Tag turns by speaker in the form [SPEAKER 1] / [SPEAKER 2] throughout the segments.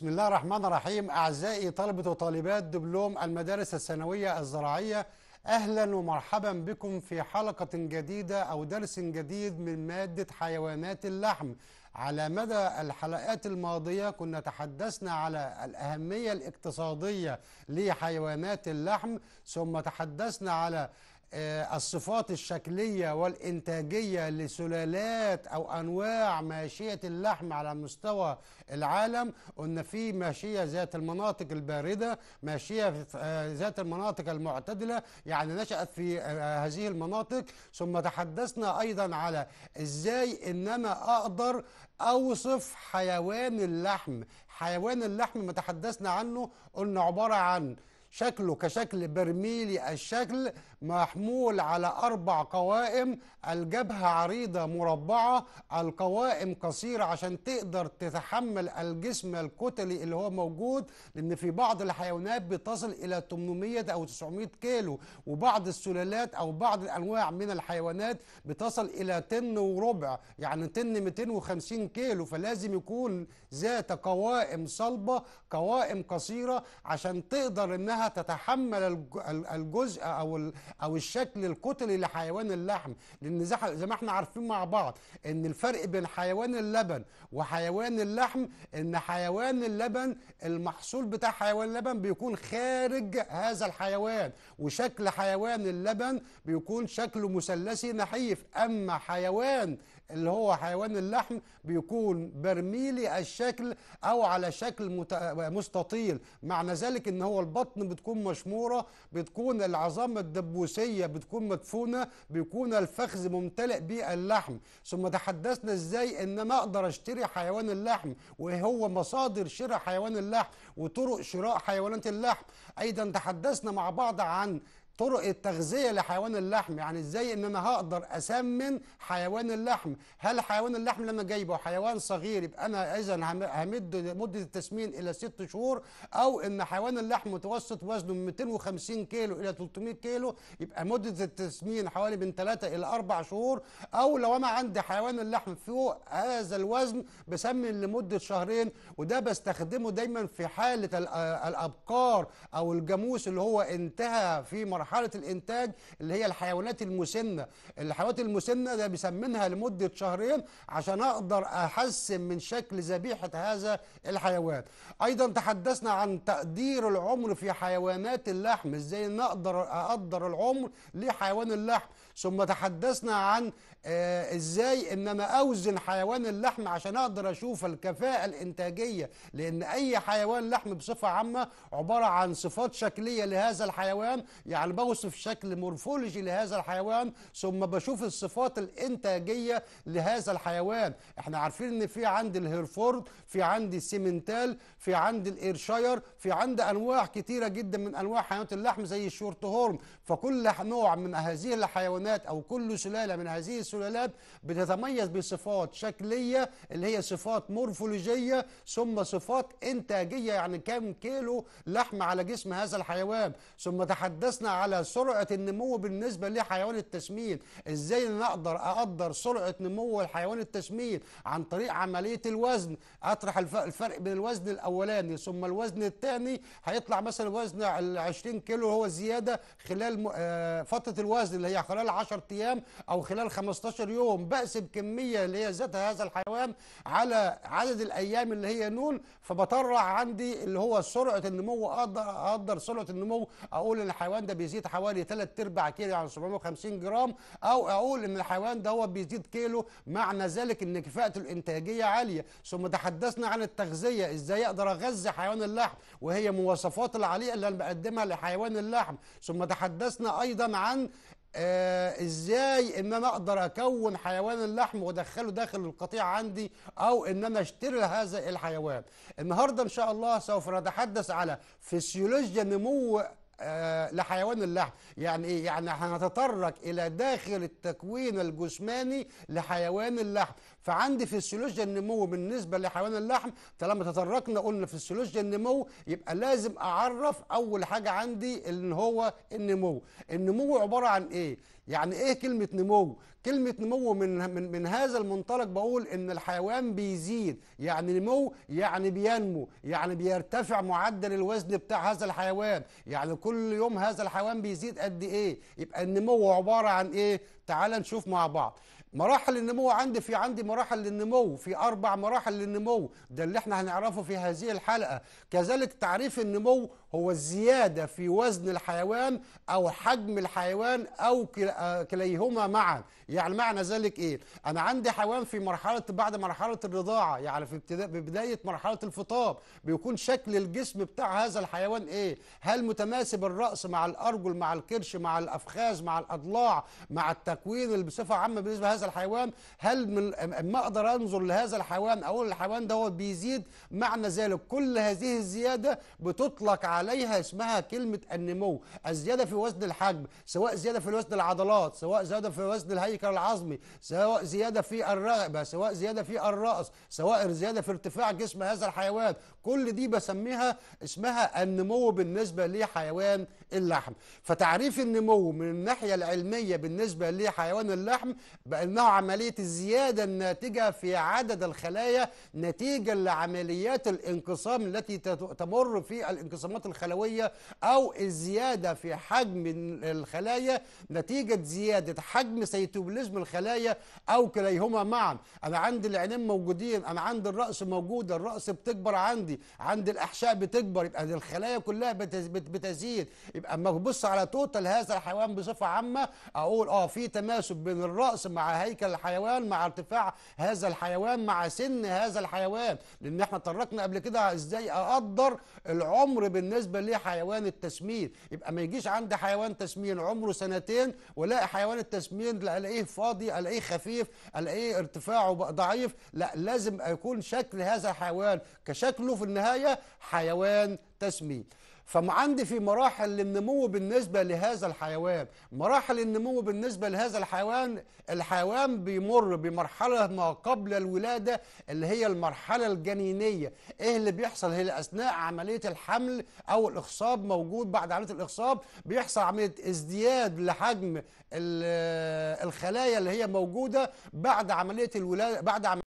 [SPEAKER 1] بسم الله الرحمن الرحيم أعزائي طلبة وطالبات دبلوم المدارس الثانوية الزراعية أهلا ومرحبا بكم في حلقة جديدة أو درس جديد من مادة حيوانات اللحم على مدى الحلقات الماضية كنا تحدثنا على الأهمية الاقتصادية لحيوانات اللحم ثم تحدثنا على آه، الصفات الشكليه والانتاجيه لسلالات او انواع ماشيه اللحم على مستوى العالم قلنا في ماشيه ذات المناطق البارده ماشيه آه، ذات المناطق المعتدله يعني نشات في آه، هذه المناطق ثم تحدثنا ايضا على ازاي انما اقدر اوصف حيوان اللحم حيوان اللحم ما تحدثنا عنه قلنا عباره عن شكله كشكل برميلي الشكل محمول على أربع قوائم الجبهة عريضة مربعة القوائم قصيرة عشان تقدر تتحمل الجسم الكتلي اللي هو موجود لأن في بعض الحيوانات بتصل إلى 800 أو 900 كيلو وبعض السلالات أو بعض الأنواع من الحيوانات بتصل إلى طن وربع يعني طن 250 كيلو فلازم يكون ذات قوائم صلبة قوائم قصيرة عشان تقدر إنها انها تتحمل الجزء او او الشكل الكتلي لحيوان اللحم لان زي ما احنا عارفين مع بعض ان الفرق بين حيوان اللبن وحيوان اللحم ان حيوان اللبن المحصول بتاع حيوان اللبن بيكون خارج هذا الحيوان وشكل حيوان اللبن بيكون شكله مثلثي نحيف اما حيوان اللي هو حيوان اللحم بيكون برميلي الشكل او على شكل مت... مستطيل معنى ذلك ان هو البطن بتكون مشموره بتكون العظام الدبوسيه بتكون مدفونه بيكون الفخذ ممتلئ باللحم ثم تحدثنا ازاي ان انا اقدر اشتري حيوان اللحم وهو مصادر شراء حيوان اللحم وطرق شراء حيوانات اللحم ايضا تحدثنا مع بعض عن طرق التغذية لحيوان اللحم يعني ازاي ان انا هقدر اسمن حيوان اللحم هل حيوان اللحم اللي انا جايبه حيوان صغير يبقى انا اذا همد مدة التسمين الى ست شهور او ان حيوان اللحم متوسط وزنه من 250 كيلو الى 300 كيلو يبقى مدة التسمين حوالي من 3 الى 4 شهور او لو انا عندي حيوان اللحم فوق هذا الوزن بسمن لمدة شهرين وده بستخدمه دايما في حالة الابقار او الجاموس اللي هو انتهى في مرحلة مرحله الانتاج اللي هي الحيوانات المسنه الحيوانات المسنه ده بسمنها لمده شهرين عشان اقدر احسن من شكل ذبيحه هذا الحيوان ايضا تحدثنا عن تقدير العمر في حيوانات اللحم ازاي نقدر اقدر العمر لحيوان اللحم ثم تحدثنا عن آه ازاي ان انا اوزن حيوان اللحم عشان اقدر اشوف الكفاءه الانتاجيه لان اي حيوان لحم بصفه عامه عباره عن صفات شكليه لهذا الحيوان يعني بوصف شكل مورفولوجي لهذا الحيوان ثم بشوف الصفات الانتاجيه لهذا الحيوان احنا عارفين ان في عند الهيرفورد في عند السيمنتال في عند الإيرشاير في عند انواع كتيره جدا من انواع حيوانات اللحم زي الشورت هورن فكل نوع من هذه الحيوانات او كل سلاله من هذه السلالات بتتميز بصفات شكليه اللي هي صفات مورفولوجيه ثم صفات انتاجيه يعني كم كيلو لحم على جسم هذا الحيوان ثم تحدثنا على سرعه النمو بالنسبه لحيوان التسمين ازاي نقدر اقدر سرعه نمو الحيوان التسمين عن طريق عمليه الوزن اطرح الفرق بين الوزن الاولاني ثم الوزن الثاني هيطلع مثلا وزن ال 20 كيلو هو زياده خلال آه، فتره الوزن اللي هي خلال 10 ايام او خلال 15 15 يوم بقسم كميه اللي هي ذاتها هذا الحيوان على عدد الايام اللي هي نون فبطرع عندي اللي هو سرعه النمو اقدر اقدر سرعه النمو اقول ان الحيوان ده بيزيد حوالي 3 ارباع كيلو يعني 750 جرام او اقول ان الحيوان ده هو بيزيد كيلو معنى ذلك ان كفاءته الانتاجيه عاليه ثم تحدثنا عن التغذيه ازاي اقدر اغذي حيوان اللحم وهي مواصفات العاليه اللي انا بقدمها لحيوان اللحم ثم تحدثنا ايضا عن آه ازاي ان انا اقدر اكون حيوان اللحم وادخله داخل القطيع عندي او ان انا اشتري هذا الحيوان النهارده ان شاء الله سوف نتحدث على فسيولوجيا نمو آه لحيوان اللحم يعني ايه يعني هنتطرق الى داخل التكوين الجسماني لحيوان اللحم فعندي فيسيولوجيا النمو بالنسبه لحيوان اللحم طالما تطرقنا قلنا فيسيولوجيا النمو يبقى لازم اعرف اول حاجه عندي ان هو النمو النمو عباره عن ايه يعني ايه كلمه نمو كلمه نمو من من, من هذا المنطلق بقول ان الحيوان بيزيد يعني نمو يعني بينمو يعني بيرتفع معدل الوزن بتاع هذا الحيوان يعني كل يوم هذا الحيوان بيزيد قد ايه يبقى النمو عباره عن ايه تعال نشوف مع بعض مراحل النمو عندي في عندي مراحل للنمو في أربع مراحل للنمو ده اللي احنا هنعرفه في هذه الحلقة كذلك تعريف النمو هو الزيادة في وزن الحيوان أو حجم الحيوان أو آه، كليهما معا يعني معنى ذلك إيه؟ أنا عندي حيوان في مرحلة بعد مرحلة الرضاعة يعني في بداية مرحلة الفطام بيكون شكل الجسم بتاع هذا الحيوان إيه؟ هل متماسب الرأس مع الأرجل مع الكرش مع الأفخاذ مع الأضلاع مع التكوين اللي بصفة عامة بالنسبة لهذا الحيوان هل من ما أقدر أنظر لهذا الحيوان أقول الحيوان دوت بيزيد معنى ذلك كل هذه الزيادة بتطلق على عليها اسمها كلمة النمو الزيادة في وزن الحجم سواء زيادة في وزن العضلات سواء زيادة في وزن الهيكل العظمي سواء زيادة في الرقبة سواء زيادة في الرأس سواء زيادة في ارتفاع جسم هذا الحيوان كل دي بسميها اسمها النمو بالنسبة لحيوان اللحم فتعريف النمو من الناحية العلمية بالنسبة لحيوان اللحم بأنه عملية الزيادة الناتجة في عدد الخلايا نتيجة لعمليات الانقسام التي تمر في الانقسامات الخلوية أو الزيادة في حجم الخلايا نتيجة زيادة حجم سيتوبلزم الخلايا أو كليهما معا أنا عندي العينين موجودين أنا عندي الرأس موجودة الرأس بتكبر عندي عند الأحشاء بتكبر يبقى الخلايا كلها بتزيد يبقى اما ابص على توتال هذا الحيوان بصفه عامه اقول اه في تماسك بين الراس مع هيكل الحيوان مع ارتفاع هذا الحيوان مع سن هذا الحيوان لان احنا اتطرقنا قبل كده ازاي اقدر العمر بالنسبه لحيوان التسمين يبقى ما يجيش عندي حيوان تسمين عمره سنتين والاقي حيوان التسمين الاقيه فاضي الاقيه خفيف الاقيه ارتفاعه ضعيف لا لازم يكون شكل هذا الحيوان كشكله في النهايه حيوان تسمين فعندي في مراحل النمو بالنسبة لهذا الحيوان مراحل النمو بالنسبة لهذا الحيوان الحيوان بيمر بمرحلة ما قبل الولادة اللي هي المرحلة الجنينية ايه اللي بيحصل هي اثناء عملية الحمل او الاخصاب موجود بعد عملية الاخصاب بيحصل عملية ازدياد لحجم الخلايا اللي هي موجودة بعد عملية الولادة بعد عملية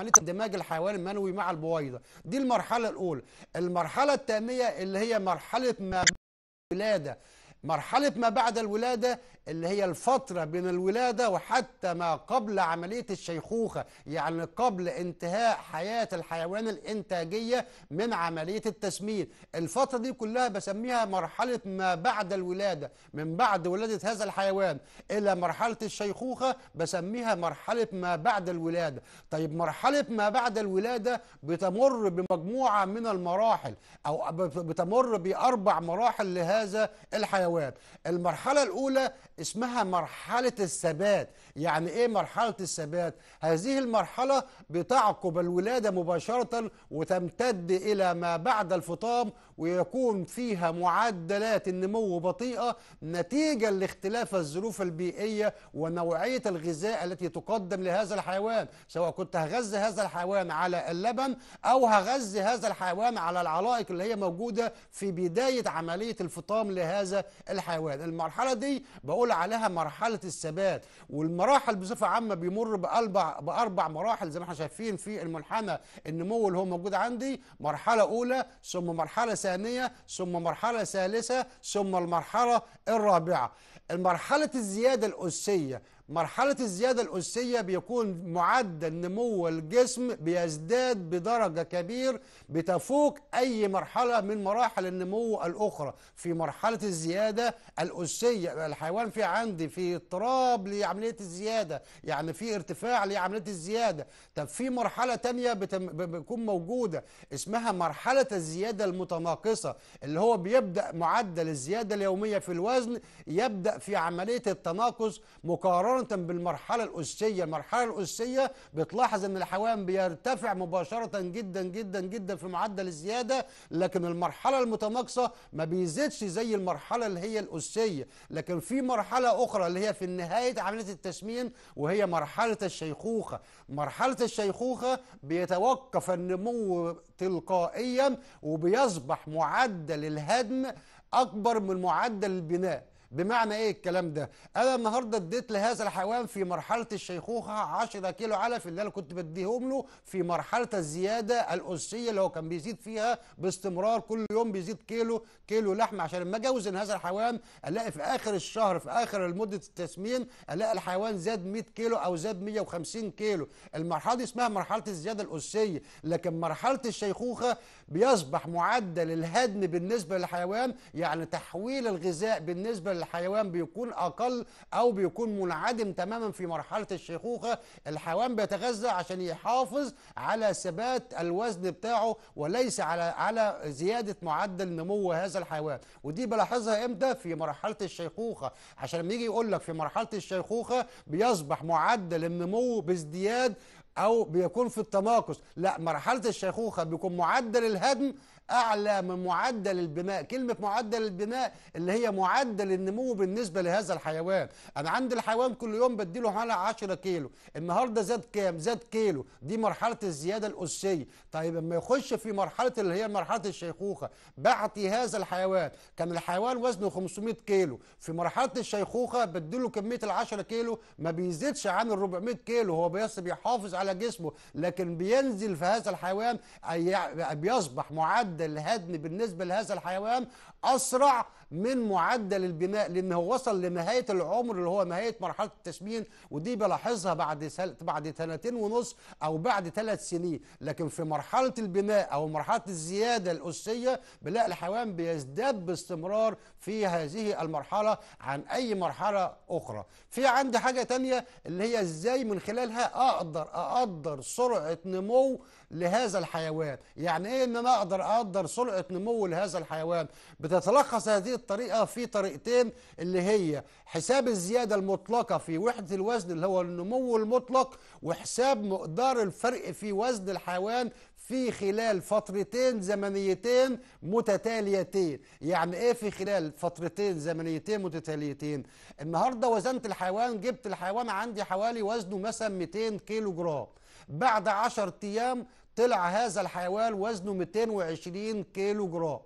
[SPEAKER 1] عمليه اندماج الحيوان المنوي مع البويضه دي المرحله الاولى المرحله الثانيه اللي هي مرحله ما الولاده مرحلة ما بعد الولادة اللي هي الفترة بين الولادة وحتى ما قبل عملية الشيخوخة يعني قبل انتهاء حياة الحيوان الإنتاجية من عملية التسمين الفترة دي كلها بسميها مرحلة ما بعد الولادة من بعد ولادة هذا الحيوان إلى مرحلة الشيخوخة بسميها مرحلة ما بعد الولادة طيب مرحلة ما بعد الولادة بتمر بمجموعة من المراحل أو بتمر بأربع مراحل لهذا الحيوان الثواب المرحلة الأولى اسمها مرحلة الثبات يعني إيه مرحلة الثبات؟ هذه المرحلة بتعقب الولادة مباشرة وتمتد إلى ما بعد الفطام ويكون فيها معدلات النمو بطيئة نتيجة لاختلاف الظروف البيئية ونوعية الغذاء التي تقدم لهذا الحيوان سواء كنت هغذي هذا الحيوان على اللبن أو هغذي هذا الحيوان على العلائق اللي هي موجودة في بداية عملية الفطام لهذا الحيوان المرحلة دي بقول عليها مرحلة الثبات والمراحل بصفة عامة بيمر بأربع, بأربع مراحل زي ما احنا شايفين في المنحنى النمو اللي هو موجود عندي مرحلة أولى ثم مرحلة ثانية ثم مرحلة ثالثة ثم المرحلة الرابعة المرحلة الزيادة الأسية مرحلة الزيادة الأسية بيكون معدل نمو الجسم بيزداد بدرجة كبير بتفوق أي مرحلة من مراحل النمو الأخرى في مرحلة الزيادة الأسية الحيوان في عندي في اضطراب لعملية الزيادة يعني في ارتفاع لعملية الزيادة طب في مرحلة تانية بتكون موجودة اسمها مرحلة الزيادة المتناقصة اللي هو بيبدأ معدل الزيادة اليومية في الوزن يبدأ في عملية التناقص مقارنة مقارنة بالمرحلة الأسية المرحلة الأسية بتلاحظ أن الحوام بيرتفع مباشرة جدا جدا جدا في معدل الزيادة لكن المرحلة المتناقصة ما بيزيدش زي المرحلة اللي هي الأسية لكن في مرحلة أخرى اللي هي في نهاية عملية التسمين وهي مرحلة الشيخوخة مرحلة الشيخوخة بيتوقف النمو تلقائيا وبيصبح معدل الهدم أكبر من معدل البناء بمعنى ايه الكلام ده انا النهارده اديت لهذا الحيوان في مرحله الشيخوخه 10 كيلو علف اللي انا كنت بديهم له في مرحله الزياده الاسيه اللي هو كان بيزيد فيها باستمرار كل يوم بيزيد كيلو كيلو لحمه عشان لما اجي اوزن هذا الحيوان الاقي في اخر الشهر في اخر مده التسمين الاقي الحيوان زاد 100 كيلو او زاد 150 كيلو المرحله دي اسمها مرحله الزياده الاسيه لكن مرحله الشيخوخه بيصبح معدل الهدم بالنسبة للحيوان يعني تحويل الغذاء بالنسبة للحيوان بيكون أقل أو بيكون منعدم تماما في مرحلة الشيخوخة الحيوان بيتغذى عشان يحافظ على ثبات الوزن بتاعه وليس على على زيادة معدل نمو هذا الحيوان ودي بلاحظها امتى في مرحلة الشيخوخة عشان لما يجي يقول لك في مرحلة الشيخوخة بيصبح معدل النمو بازدياد او بيكون في التناقص لا مرحله الشيخوخه بيكون معدل الهدم اعلى من معدل البناء كلمه معدل البناء اللي هي معدل النمو بالنسبه لهذا الحيوان انا عندي الحيوان كل يوم بديله حوالي 10 كيلو النهارده زاد كام زاد كيلو دي مرحله الزياده الاسيه طيب لما يخش في مرحله اللي هي مرحله الشيخوخه بعتي هذا الحيوان كان الحيوان وزنه 500 كيلو في مرحله الشيخوخه بديله كميه ال 10 كيلو ما بيزيدش عن ال 400 كيلو هو بس بيحافظ على جسمه لكن بينزل في هذا الحيوان بيصبح معدل معدل الهدم بالنسبة لهذا الحيوان أسرع من معدل البناء لانه وصل لنهايه العمر اللي هو نهايه مرحله التسمين ودي بلاحظها بعد سل... بعد سنتين ونص او بعد ثلاث سنين لكن في مرحله البناء او مرحله الزياده الاسيه بنلاقي الحيوان بيزداد باستمرار في هذه المرحله عن اي مرحله اخرى في عندي حاجه تانية اللي هي ازاي من خلالها اقدر اقدر سرعه نمو لهذا الحيوان يعني ايه ان انا اقدر اقدر سرعه نمو لهذا الحيوان بتتلخص هذه الطريقه في طريقتين اللي هي حساب الزياده المطلقه في وحده الوزن اللي هو النمو المطلق وحساب مقدار الفرق في وزن الحيوان في خلال فترتين زمنيتين متتاليتين يعني ايه في خلال فترتين زمنيتين متتاليتين النهارده وزنت الحيوان جبت الحيوان عندي حوالي وزنه مثلا 200 كيلو جرام بعد 10 ايام طلع هذا الحيوان وزنه 220 كيلو جرام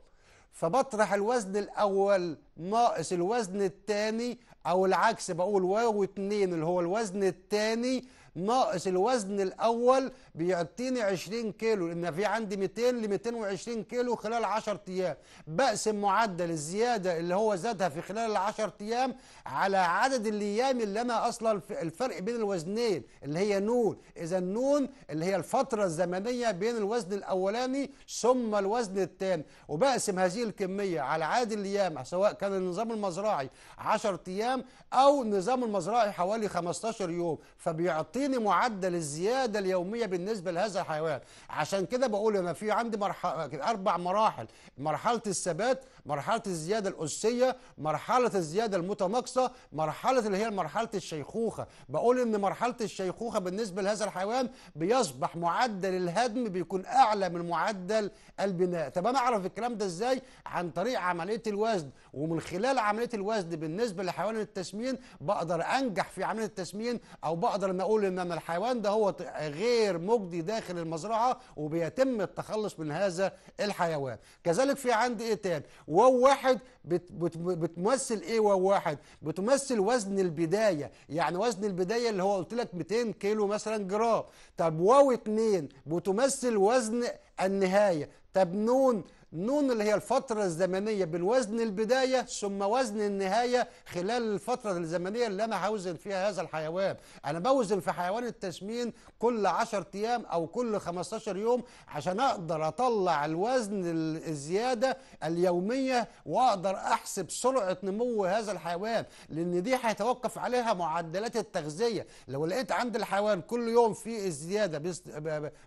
[SPEAKER 1] فبطرح الوزن الاول ناقص الوزن الثاني او العكس بقول واو اتنين اللي هو الوزن الثاني ناقص الوزن الاول بيعطيني 20 كيلو لان في عندي 200 ل 220 كيلو خلال 10 ايام بقسم معدل الزياده اللي هو زادها في خلال ال 10 ايام على عدد الايام اللي انا اصلا الفرق بين الوزنين اللي هي نون اذا نون اللي هي الفتره الزمنيه بين الوزن الاولاني ثم الوزن الثاني وبقسم هذه الكميه على عدد الايام سواء كان النظام المزرعي 10 ايام او نظام المزرعي حوالي 15 يوم فبيعطيني اديني معدل الزياده اليوميه بالنسبه لهذا الحيوان عشان كده بقول انا في عندي مرحله اربع مراحل مرحله الثبات مرحله الزياده الاسيه مرحله الزياده المتناقصه مرحله اللي هي مرحله الشيخوخه بقول ان مرحله الشيخوخه بالنسبه لهذا الحيوان بيصبح معدل الهدم بيكون اعلى من معدل البناء طب انا اعرف الكلام ده ازاي عن طريق عمليه الوزن ومن خلال عمليه الوزن بالنسبه لحيوان التسمين بقدر انجح في عمليه التسمين او بقدر ان اقول ان الحيوان ده هو غير مجدي داخل المزرعه وبيتم التخلص من هذا الحيوان كذلك في عندي ايه تاني واو واحد بتمثل ايه واو واحد بتمثل وزن البدايه يعني وزن البدايه اللي هو قلت لك 200 كيلو مثلا جرام طب واو اتنين بتمثل وزن النهايه طب نون نون اللي هي الفترة الزمنية بين وزن البداية ثم وزن النهاية خلال الفترة الزمنية اللي أنا هوزن فيها هذا الحيوان أنا بوزن في حيوان التسمين كل 10 أيام أو كل 15 يوم عشان أقدر أطلع الوزن الزيادة اليومية وأقدر أحسب سرعة نمو هذا الحيوان لأن دي هيتوقف عليها معدلات التغذية لو لقيت عند الحيوان كل يوم في الزيادة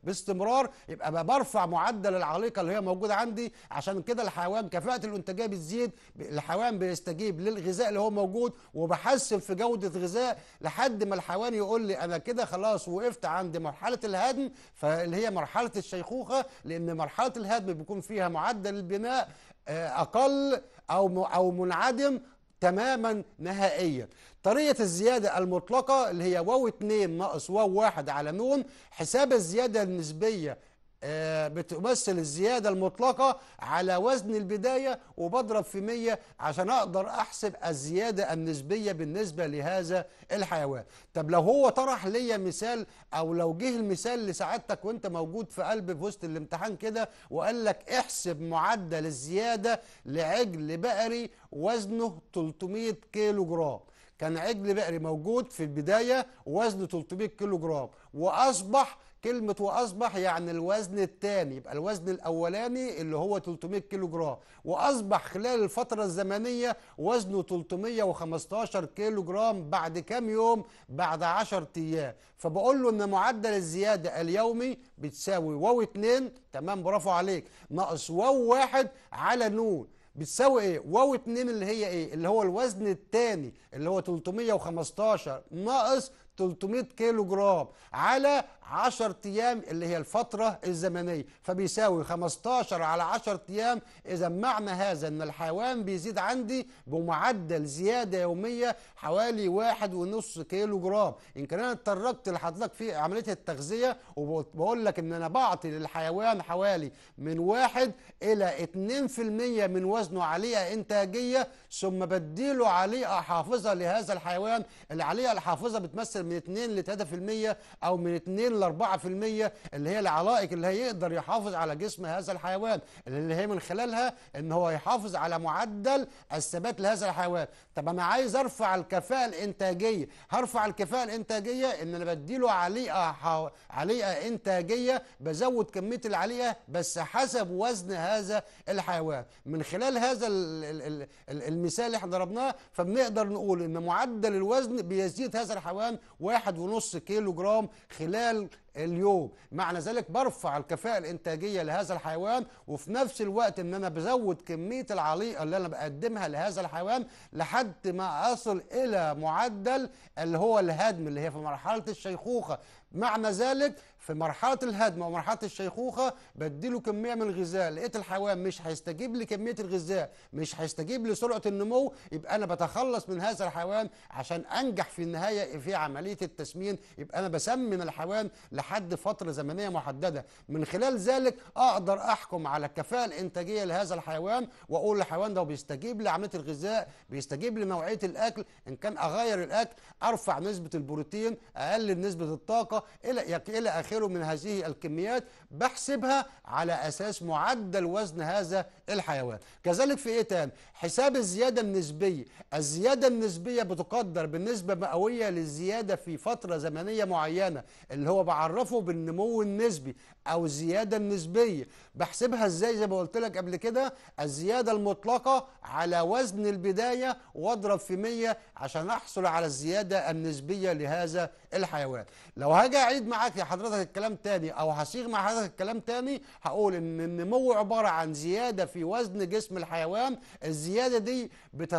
[SPEAKER 1] باستمرار يبقى برفع معدل العليقة اللي هي موجودة عندي عشان كده الحيوان كفاءه الانتاجيه بتزيد الحيوان بيستجيب للغذاء اللي هو موجود وبحسن في جوده غذاء لحد ما الحيوان يقول لي انا كده خلاص وقفت عند مرحله الهدم فاللي هي مرحله الشيخوخه لان مرحله الهدم بيكون فيها معدل البناء آه، اقل او او منعدم تماما نهائيا طريقة الزيادة المطلقة اللي هي واو 2 ناقص واو 1 على نون حساب الزيادة النسبية آه، بتمثل الزيادة المطلقة على وزن البداية وبضرب في 100 عشان أقدر أحسب الزيادة النسبية بالنسبة لهذا الحيوان طب لو هو طرح ليا مثال أو لو جه المثال لسعادتك وانت موجود في قلب في وسط الامتحان كده وقال لك احسب معدل الزيادة لعجل بقري وزنه 300 كيلو جرام كان عجل بقري موجود في البداية وزنه 300 كيلو جرام وأصبح كلمة وأصبح يعني الوزن الثاني يبقى الوزن الأولاني اللي هو 300 كيلو جرام وأصبح خلال الفترة الزمنية وزنه 315 كيلو جرام بعد كام يوم بعد 10 أيام فبقول له إن معدل الزيادة اليومي بتساوي واو 2 تمام برافو عليك ناقص واو 1 على نون بتساوي ايه؟ واو 2 اللي هي ايه؟ اللي هو الوزن الثاني اللي هو 315 ناقص 300 كيلو جرام على 10 ايام اللي هي الفتره الزمنيه فبيساوي 15 على 10 ايام اذا معنى هذا ان الحيوان بيزيد عندي بمعدل زياده يوميه حوالي واحد ونص كيلو جرام ان كان انا اتطرقت لحضرتك في عمليه التغذيه وبقول لك ان انا بعطي للحيوان حوالي من واحد الى 2% من وزنه عليها انتاجيه ثم بديله عليقه حافظه لهذا الحيوان العليقه الحافظه بتمثل من 2 ل 3% او من 2 ال 4% اللي هي العلائق اللي هيقدر يحافظ على جسم هذا الحيوان اللي هي من خلالها ان هو يحافظ على معدل الثبات لهذا الحيوان طب انا عايز ارفع الكفاءه الانتاجيه هرفع الكفاءه الانتاجيه ان انا بديله عليقه حو... عليقه انتاجيه بزود كميه العليقه بس حسب وزن هذا الحيوان من خلال هذا ال... ال... المثال اللي احنا ضربناه فبنقدر نقول ان معدل الوزن بيزيد هذا الحيوان واحد ونص كيلو جرام خلال اليوم معنى ذلك برفع الكفاءة الإنتاجية لهذا الحيوان وفي نفس الوقت إن أنا بزود كمية العليقة اللي أنا بقدمها لهذا الحيوان لحد ما أصل إلى معدل اللي هو الهدم اللي هي في مرحلة الشيخوخة معنى ذلك في مرحله الهدم ومرحله الشيخوخه بديله كميه من الغذاء لقيت الحيوان مش هيستجيب لكميه الغذاء مش هيستجيب لسرعه النمو يبقى انا بتخلص من هذا الحيوان عشان انجح في النهايه في عمليه التسمين يبقى انا بسمن الحيوان لحد فتره زمنيه محدده من خلال ذلك اقدر احكم على الكفاءه الانتاجيه لهذا الحيوان واقول الحيوان ده بيستجيب لعمليه الغذاء بيستجيب لنوعيه الاكل ان كان اغير الاكل ارفع نسبه البروتين اقلل نسبه الطاقه الى الى اخره آخره من هذه الكميات بحسبها على أساس معدل وزن هذا الحيوان كذلك في إيه تاني حساب الزيادة النسبية الزيادة النسبية بتقدر بالنسبة مئوية للزيادة في فترة زمنية معينة اللي هو بعرفه بالنمو النسبي او الزياده النسبيه بحسبها ازاي زي ما قلت لك قبل كده الزياده المطلقه على وزن البدايه واضرب في 100 عشان احصل على الزياده النسبيه لهذا الحيوان لو هاجي اعيد معاك يا حضرتك الكلام تاني او هصيغ مع حضرتك الكلام تاني هقول ان النمو عباره عن زياده في وزن جسم الحيوان الزياده دي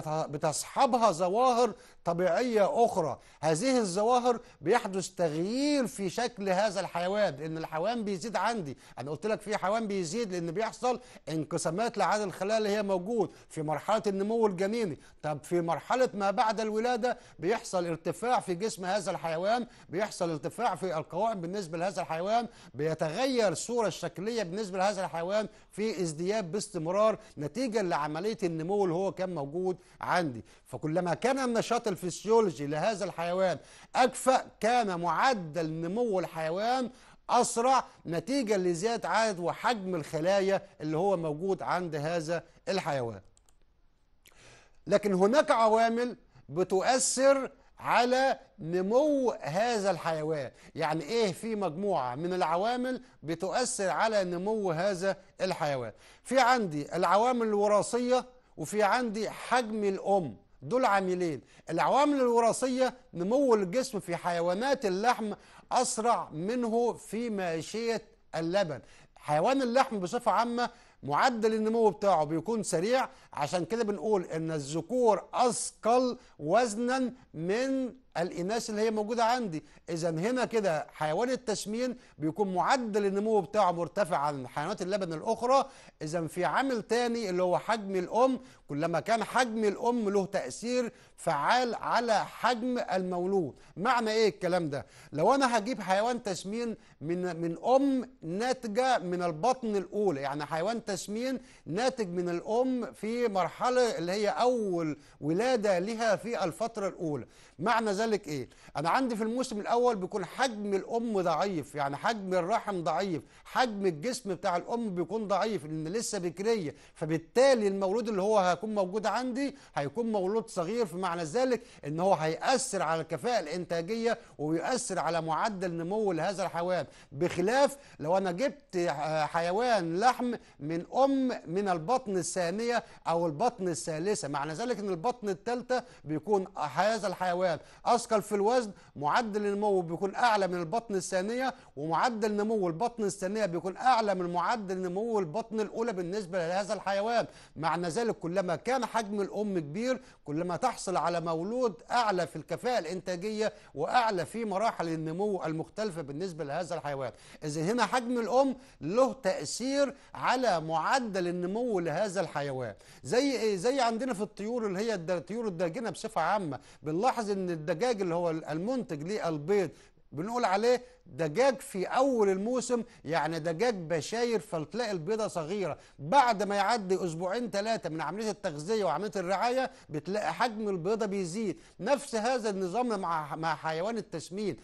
[SPEAKER 1] بتصحبها ظواهر طبيعية أخرى هذه الظواهر بيحدث تغيير في شكل هذا الحيوان لأن الحيوان بيزيد عندي أنا قلت لك في حيوان بيزيد لأن بيحصل انقسامات لعدد الخلايا اللي هي موجود في مرحلة النمو الجنيني طب في مرحلة ما بعد الولادة بيحصل ارتفاع في جسم هذا الحيوان بيحصل ارتفاع في القوائم بالنسبة لهذا الحيوان بيتغير الصورة الشكلية بالنسبة لهذا الحيوان في ازدياد باستمرار نتيجة لعملية النمو اللي هو كان موجود عندي فكلما كان النشاط الفسيولوجي لهذا الحيوان أكفأ كان معدل نمو الحيوان أسرع نتيجة لزيادة عدد وحجم الخلايا اللي هو موجود عند هذا الحيوان لكن هناك عوامل بتؤثر على نمو هذا الحيوان يعني ايه في مجموعة من العوامل بتؤثر على نمو هذا الحيوان في عندي العوامل الوراثية وفي عندي حجم الأم دول عاملين العوامل الوراثية نمو الجسم في حيوانات اللحم أسرع منه في ماشية اللبن حيوان اللحم بصفة عامة معدل النمو بتاعه بيكون سريع عشان كده بنقول ان الذكور اثقل وزنا من الاناث اللي هي موجوده عندي اذا هنا كده حيوان التسمين بيكون معدل النمو بتاعه مرتفع عن حيوانات اللبن الاخرى اذا في عامل تاني اللي هو حجم الام كلما كان حجم الام له تاثير فعال على حجم المولود معنى ايه الكلام ده لو انا هجيب حيوان تسمين من من ام ناتجه من البطن الاولى يعني حيوان تسمين ناتج من الام في مرحله اللي هي اول ولاده لها في الفتره الاولى معنى ذلك ايه انا عندي في الموسم الاول بيكون حجم الام ضعيف يعني حجم الرحم ضعيف حجم الجسم بتاع الام بيكون ضعيف لان لسه بكريه فبالتالي المولود اللي هو هيكون موجود عندي هيكون مولود صغير في معنى ذلك ان هو هياثر على الكفاءه الانتاجيه ويؤثر على معدل نمو لهذا الحيوان بخلاف لو انا جبت حيوان لحم من ام من البطن الثانيه او البطن الثالثه معنى ذلك ان البطن الثالثه بيكون هذا الحيوان الأطفال أثقل في الوزن معدل النمو بيكون أعلى من البطن الثانية ومعدل نمو البطن الثانية بيكون أعلى من معدل نمو البطن الأولى بالنسبة لهذا الحيوان معنى ذلك كلما كان حجم الأم كبير كلما تحصل على مولود أعلى في الكفاءة الإنتاجية وأعلى في مراحل النمو المختلفة بالنسبة لهذا الحيوان إذا هنا حجم الأم له تأثير على معدل النمو لهذا الحيوان زي إيه؟ زي عندنا في الطيور اللي هي الطيور الداجنة بصفة عامة بنلاحظ ان الدجاج اللي هو المنتج للبيض بنقول عليه دجاج في اول الموسم يعني دجاج بشاير فتلاقي البيضه صغيره بعد ما يعدي اسبوعين ثلاثه من عمليه التغذيه وعمليه الرعايه بتلاقي حجم البيضه بيزيد نفس هذا النظام مع مع حيوان التسمين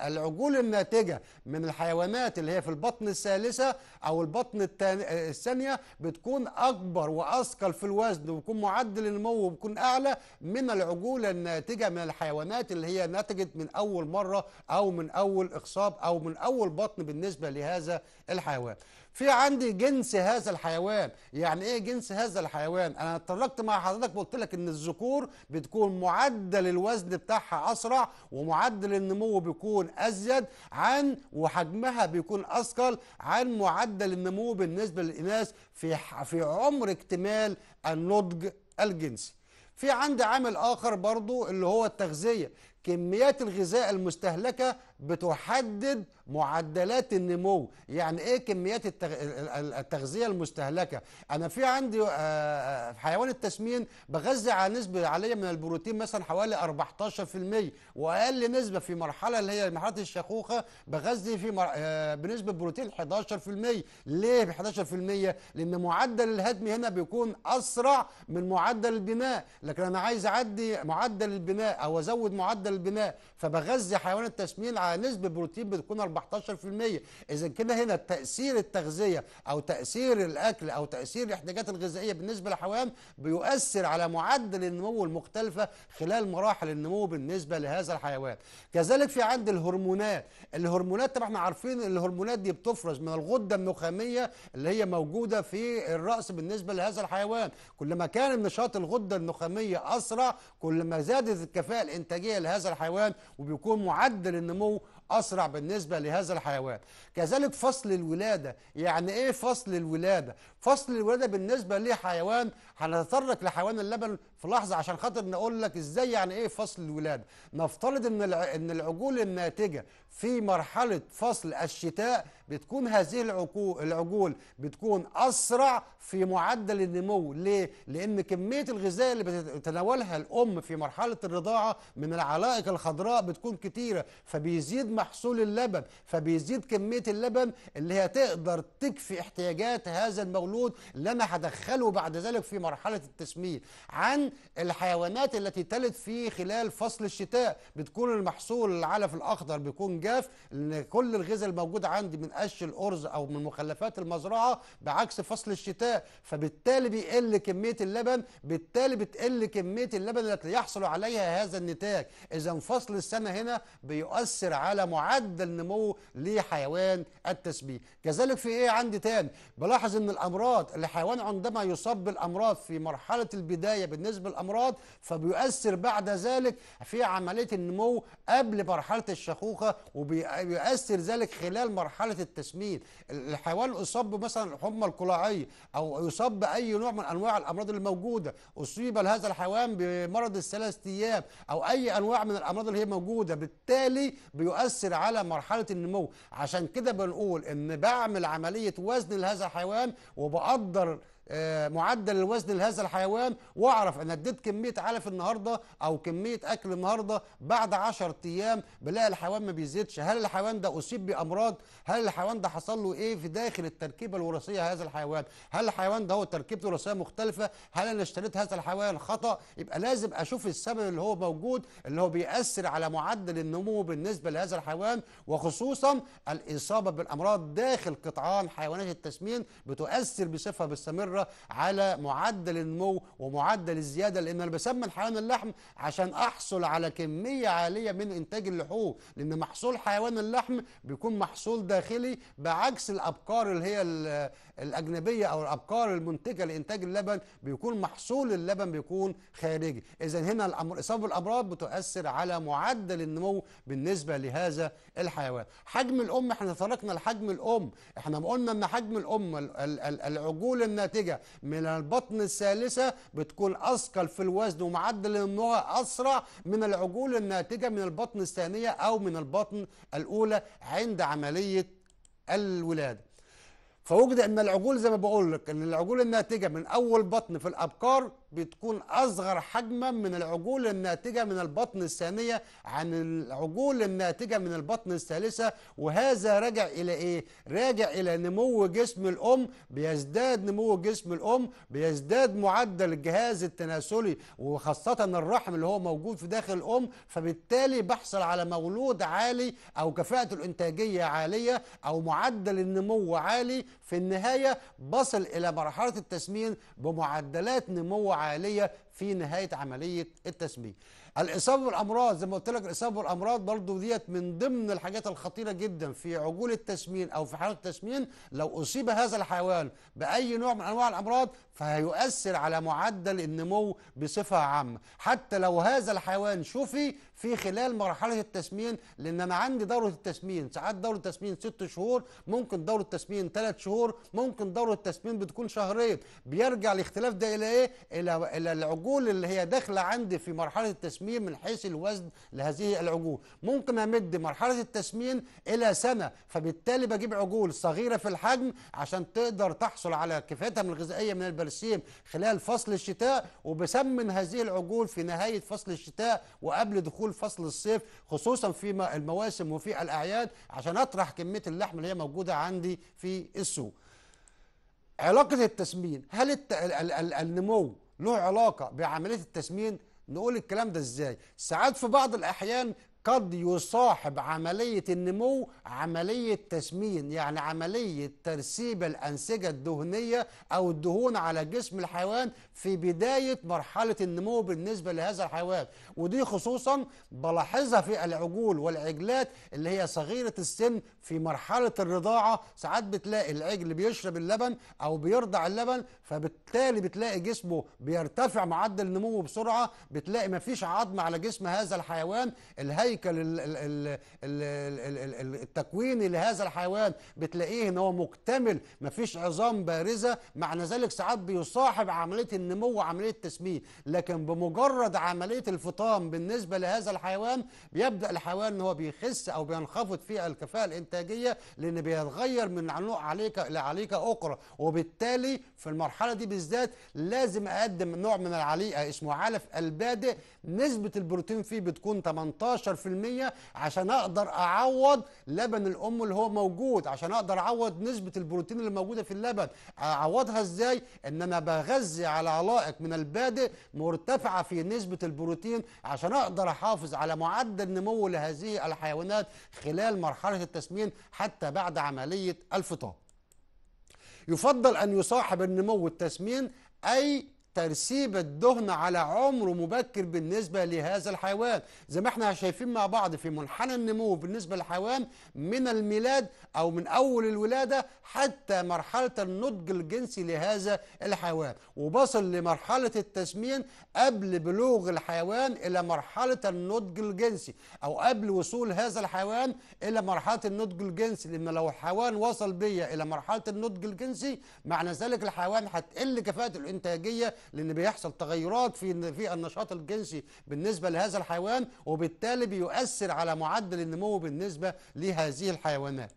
[SPEAKER 1] العجول الناتجه من الحيوانات اللي هي في البطن الثالثه او البطن الثانيه بتكون اكبر واثقل في الوزن وبيكون معدل النمو بيكون اعلى من العجول الناتجه من الحيوانات اللي هي نتجت من اول مره او من اول اخصاب او من اول بطن بالنسبه لهذا الحيوان في عندي جنس هذا الحيوان يعني ايه جنس هذا الحيوان انا اتطرقت مع حضرتك وقلت لك ان الذكور بتكون معدل الوزن بتاعها اسرع ومعدل النمو بيكون ازيد عن وحجمها بيكون اثقل عن معدل النمو بالنسبه للاناث في في عمر اكتمال النضج الجنسي في عندي عامل اخر برضو اللي هو التغذيه كميات الغذاء المستهلكة بتحدد معدلات النمو يعني ايه كميات التغذيه المستهلكه انا في عندي في آه، آه، حيوان التسمين بغذي على نسبه عاليه من البروتين مثلا حوالي 14% واقل نسبه في مرحله اللي هي مرحله الشيخوخه بغذي في مر... آه، بنسبه بروتين 11% ليه 11% لان معدل الهدم هنا بيكون اسرع من معدل البناء لكن انا عايز اعدي معدل البناء او ازود معدل البناء فبغذي حيوان التسمين على نسبه بروتين بتكون 14% اذا كده هنا تاثير التغذيه او تاثير الاكل او تاثير الاحتياجات الغذائيه بالنسبه للحيوان بيؤثر على معدل النمو المختلفه خلال مراحل النمو بالنسبه لهذا الحيوان كذلك في عند الهرمونات الهرمونات طبعا احنا عارفين الهرمونات دي بتفرز من الغده النخاميه اللي هي موجوده في الراس بالنسبه لهذا الحيوان كلما كان نشاط الغده النخاميه اسرع كلما زادت الكفاءه الانتاجيه لهذا الحيوان وبيكون معدل النمو أسرع بالنسبة لهذا الحيوان كذلك فصل الولادة يعني إيه فصل الولادة؟ فصل الولادة بالنسبة لحيوان هنتطرق لحيوان اللبن في لحظه عشان خاطر نقول لك ازاي يعني ايه فصل الولاده نفترض ان ان العجول الناتجه في مرحله فصل الشتاء بتكون هذه العجول بتكون اسرع في معدل النمو ليه لان كميه الغذاء اللي بتتناولها الام في مرحله الرضاعه من العلائق الخضراء بتكون كتيره فبيزيد محصول اللبن فبيزيد كميه اللبن اللي هي تقدر تكفي احتياجات هذا المولود اللي انا هدخله بعد ذلك في مرحله التسمية عن الحيوانات التي تلد في خلال فصل الشتاء بتكون المحصول العلف الاخضر بيكون جاف لان كل الغذاء الموجود عندي من قش الارز او من مخلفات المزرعه بعكس فصل الشتاء فبالتالي بيقل كميه اللبن بالتالي بتقل كميه اللبن التي يحصل عليها هذا النتاج اذا فصل السنه هنا بيؤثر على معدل نمو لحيوان التسبيح كذلك في ايه عندي تاني بلاحظ ان الامراض الحيوان عندما يصاب بالامراض في مرحله البدايه بالنسبه جذب الامراض فبيؤثر بعد ذلك في عمليه النمو قبل مرحله الشيخوخه وبيؤثر ذلك خلال مرحله التسمين الحيوان اصاب مثلا الحمى القلاعيه او يصاب باي نوع من انواع الامراض اللي موجوده اصيب هذا الحيوان بمرض الثلاث ايام او اي انواع من الامراض اللي هي موجوده بالتالي بيؤثر على مرحله النمو عشان كده بنقول ان بعمل عمليه وزن لهذا الحيوان وبقدر آه، معدل الوزن لهذا الحيوان واعرف انا اديت كميه علف النهارده او كميه اكل النهارده بعد 10 ايام بلاقي الحيوان ما بيزيدش هل الحيوان ده اصيب بامراض هل الحيوان ده حصل له ايه في داخل التركيبه الوراثيه هذا الحيوان هل الحيوان ده هو تركيبته الوراثيه مختلفه هل انا اشتريت هذا الحيوان خطا يبقى لازم اشوف السبب اللي هو موجود اللي هو بيأثر على معدل النمو بالنسبه لهذا الحيوان وخصوصا الاصابه بالامراض داخل قطعان حيوانات التسمين بتؤثر بصفه مستمره مرة على معدل النمو ومعدل الزيادة لأن أنا بسمن حيوان اللحم عشان أحصل على كمية عالية من إنتاج اللحوم لأن محصول حيوان اللحم بيكون محصول داخلي بعكس الأبقار اللي هي الاجنبيه او الابقار المنتجه لانتاج اللبن بيكون محصول اللبن بيكون خارجي اذا هنا الامر اصابه الأمراض بتؤثر على معدل النمو بالنسبه لهذا الحيوان حجم الام احنا تركنا لحجم الام احنا قلنا ان حجم الام العجول الناتجه من البطن الثالثه بتكون اثقل في الوزن ومعدل النمو اسرع من العجول الناتجه من البطن الثانيه او من البطن الاولى عند عمليه الولاده فوجد ان العجول زي ما بقول لك ان العجول الناتجه من اول بطن في الابكار بتكون أصغر حجما من العجول الناتجة من البطن الثانية عن العجول الناتجة من البطن الثالثة وهذا راجع إلى إيه؟ راجع إلى نمو جسم الأم بيزداد نمو جسم الأم بيزداد معدل الجهاز التناسلي وخاصة الرحم اللي هو موجود في داخل الأم فبالتالي بحصل على مولود عالي أو كفاءته الإنتاجية عالية أو معدل النمو عالي في النهاية بصل إلى مرحلة التسمين بمعدلات نمو عالية في نهاية عملية التسمين الإصابة بالأمراض زي ما قلت لك الإصابة بالأمراض برضو ديت من ضمن الحاجات الخطيرة جدا في عجول التسمين أو في حالة التسمين لو أصيب هذا الحيوان بأي نوع من أنواع الأمراض فهيؤثر على معدل النمو بصفة عامة حتى لو هذا الحيوان شفي في خلال مرحله التسمين لان انا عندي دوره التسمين ساعات دوره التسمين ست شهور ممكن دوره التسمين ثلاث شهور ممكن دوره التسمين بتكون شهرين بيرجع الاختلاف ده الى ايه الى الى العجول اللي هي داخله عندي في مرحله التسمين من حيث الوزن لهذه العجول ممكن امد مرحله التسمين الى سنه فبالتالي بجيب عجول صغيره في الحجم عشان تقدر تحصل على كفايتها من الغذائيه من البرسيم خلال فصل الشتاء وبسمن هذه العجول في نهايه فصل الشتاء وقبل دخول طول فصل الصيف خصوصا في المواسم وفي الاعياد عشان اطرح كميه اللحم اللي هي موجوده عندي في السوق علاقه التسمين هل الت... ال... ال... النمو له علاقه بعمليه التسمين نقول الكلام ده ازاي ساعات في بعض الاحيان قد يصاحب عملية النمو عملية تسمين يعني عملية ترسيب الأنسجة الدهنية أو الدهون على جسم الحيوان في بداية مرحلة النمو بالنسبة لهذا الحيوان ودي خصوصا بلاحظها في العجول والعجلات اللي هي صغيرة السن في مرحلة الرضاعة ساعات بتلاقي العجل بيشرب اللبن أو بيرضع اللبن فبالتالي بتلاقي جسمه بيرتفع معدل نموه بسرعة بتلاقي مفيش عظم على جسم هذا الحيوان الهي الهيكل التكويني لهذا الحيوان بتلاقيه ان هو مكتمل مفيش عظام بارزه معنى ذلك ساعات بيصاحب عمليه النمو وعمليه التسمين لكن بمجرد عمليه الفطام بالنسبه لهذا الحيوان بيبدا الحيوان ان هو بيخس او بينخفض في الكفاءه الانتاجيه لان بيتغير من نوع عليكه الى عليك اخرى وبالتالي في المرحله دي بالذات لازم اقدم نوع من العليقه اسمه علف البادئ نسبه البروتين فيه بتكون 18 10% عشان اقدر اعوض لبن الام اللي هو موجود عشان اقدر اعوض نسبه البروتين اللي موجوده في اللبن اعوضها ازاي ان انا بغذي على علائق من البادئ مرتفعه في نسبه البروتين عشان اقدر احافظ على معدل نمو لهذه الحيوانات خلال مرحله التسمين حتى بعد عمليه الفطام يفضل ان يصاحب النمو التسمين اي ترسيب الدهن على عمر مبكر بالنسبة لهذا الحيوان زي ما احنا شايفين مع بعض في منحنى النمو بالنسبة للحيوان من الميلاد أو من أول الولادة حتى مرحلة النضج الجنسي لهذا الحيوان وبصل لمرحلة التسمين قبل بلوغ الحيوان إلى مرحلة النضج الجنسي أو قبل وصول هذا الحيوان إلى مرحلة النضج الجنسي لأن لو الحيوان وصل بيا إلى مرحلة النضج الجنسي معنى ذلك الحيوان هتقل كفاءة الإنتاجية لان بيحصل تغيرات في في النشاط الجنسي بالنسبه لهذا الحيوان وبالتالي بيؤثر على معدل النمو بالنسبه لهذه الحيوانات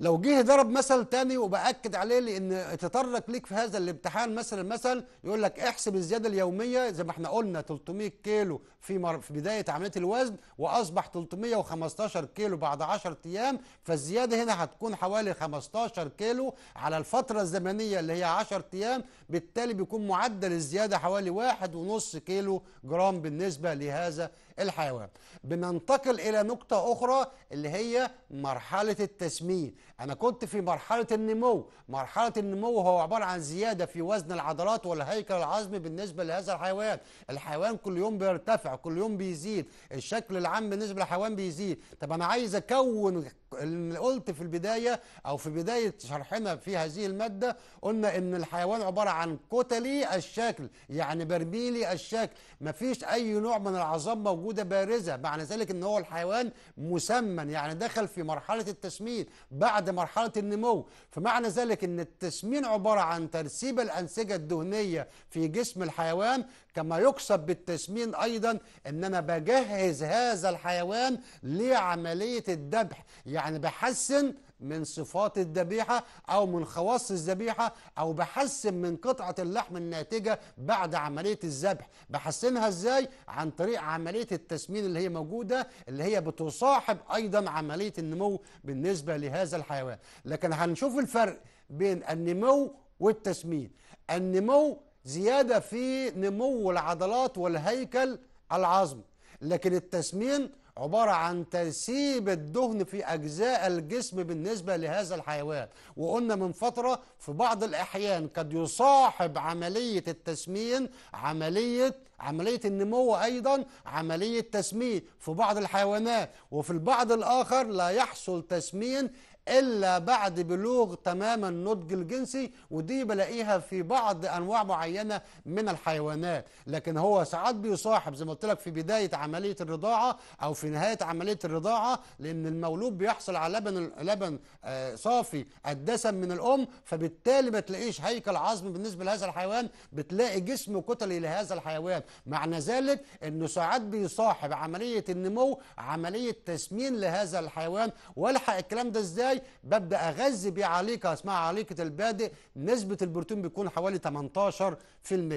[SPEAKER 1] لو جه ضرب مثل تاني وباكد عليه لان تطرق ليك في هذا الامتحان مثلا مثل يقول لك احسب الزياده اليوميه زي ما احنا قلنا 300 كيلو في مر... في بدايه عمليه الوزن واصبح 315 كيلو بعد 10 ايام فالزياده هنا هتكون حوالي 15 كيلو على الفتره الزمنيه اللي هي 10 ايام بالتالي بيكون معدل الزياده حوالي واحد ونص كيلو جرام بالنسبه لهذا الحيوان بننتقل الى نقطه اخرى اللي هي مرحله التسمين انا كنت في مرحله النمو مرحله النمو هو عباره عن زياده في وزن العضلات والهيكل العظمي بالنسبه لهذا الحيوان الحيوان كل يوم بيرتفع كل يوم بيزيد الشكل العام بالنسبه للحيوان بيزيد طب انا عايز اكون اللي قلت في البدايه او في بدايه شرحنا في هذه الماده قلنا ان الحيوان عباره عن كتلي الشكل يعني برميلي الشكل مفيش اي نوع من العظام موجوده بارزه معنى ذلك ان هو الحيوان مسمن يعني دخل في مرحله التسميد بعد مرحلة النمو فمعنى ذلك أن التسمين عبارة عن ترسيب الأنسجة الدهنية في جسم الحيوان كما يقصد بالتسمين أيضا أن أنا بجهز هذا الحيوان لعملية الذبح يعني بحسن من صفات الذبيحة أو من خواص الذبيحة أو بحسن من قطعة اللحم الناتجة بعد عملية الذبح بحسنها إزاي؟ عن طريق عملية التسمين اللي هي موجودة اللي هي بتصاحب أيضا عملية النمو بالنسبة لهذا الحيوان لكن هنشوف الفرق بين النمو والتسمين النمو زيادة في نمو العضلات والهيكل العظمي لكن التسمين عبارة عن ترسيب الدهن في أجزاء الجسم بالنسبة لهذا الحيوان وقلنا من فترة في بعض الأحيان قد يصاحب عملية التسمين عملية عملية النمو أيضا عملية تسمين في بعض الحيوانات وفي البعض الآخر لا يحصل تسمين إلا بعد بلوغ تماما النضج الجنسي ودي بلاقيها في بعض أنواع معينة من الحيوانات لكن هو ساعات بيصاحب زي ما قلت لك في بداية عملية الرضاعة أو في نهاية عملية الرضاعة لأن المولود بيحصل على لبن لبن آه، صافي الدسم من الأم فبالتالي ما تلاقيش هيكل عظم بالنسبة لهذا الحيوان بتلاقي جسم كتلي لهذا الحيوان معنى ذلك أنه ساعات بيصاحب عملية النمو عملية تسمين لهذا الحيوان والحق الكلام ده ازاي ببدا اغذي بيه عليقه اسمها عليقه البادئ نسبه البروتين بيكون حوالي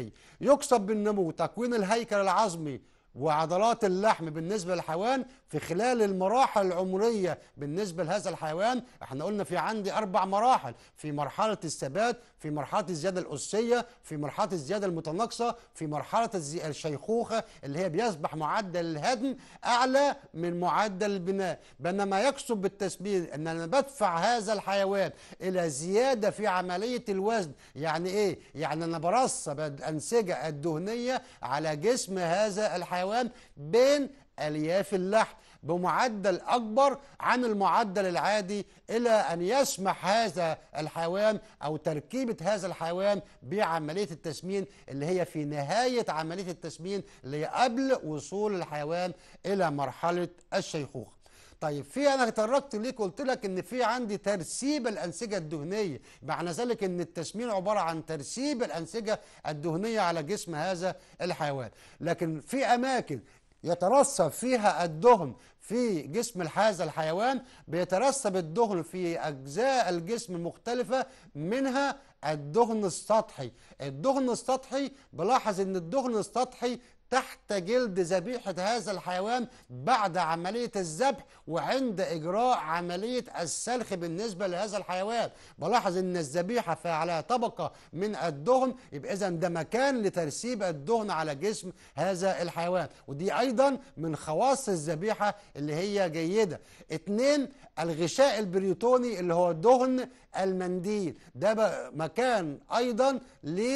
[SPEAKER 1] 18% يقصد بالنمو تكوين الهيكل العظمي وعضلات اللحم بالنسبة للحيوان في خلال المراحل العمرية بالنسبة لهذا الحيوان احنا قلنا في عندي أربع مراحل في مرحلة الثبات في مرحلة الزيادة الأسية في مرحلة الزيادة المتناقصة في مرحلة الشيخوخة اللي هي بيصبح معدل الهدم أعلى من معدل البناء بينما يكسب بالتسبيل أن أنا بدفع هذا الحيوان إلى زيادة في عملية الوزن يعني إيه؟ يعني أنا برصب الأنسجة الدهنية على جسم هذا الحيوان بين الياف اللحم بمعدل أكبر عن المعدل العادي إلى أن يسمح هذا الحيوان أو تركيبة هذا الحيوان بعملية التسمين اللي هي في نهاية عملية التسمين اللي هي قبل وصول الحيوان إلى مرحلة الشيخوخة طيب في انا تركت ليك قلت لك ان في عندي ترسيب الانسجه الدهنيه معنى ذلك ان التسمين عباره عن ترسيب الانسجه الدهنيه على جسم هذا الحيوان لكن في اماكن يترسب فيها الدهن في جسم هذا الحيوان بيترسب الدهن في أجزاء الجسم المختلفة منها الدهن السطحي الدهن السطحي بلاحظ ان الدهن السطحي تحت جلد ذبيحة هذا الحيوان بعد عملية الذبح وعند إجراء عملية السلخ بالنسبة لهذا الحيوان بلاحظ أن الذبيحة على طبقة من الدهن يبقى إذا ده مكان لترسيب الدهن على جسم هذا الحيوان ودي أيضا من خواص الذبيحة اللي هي جيدة اتنين الغشاء البريتوني اللي هو دهن المنديل ده مكان أيضا ليه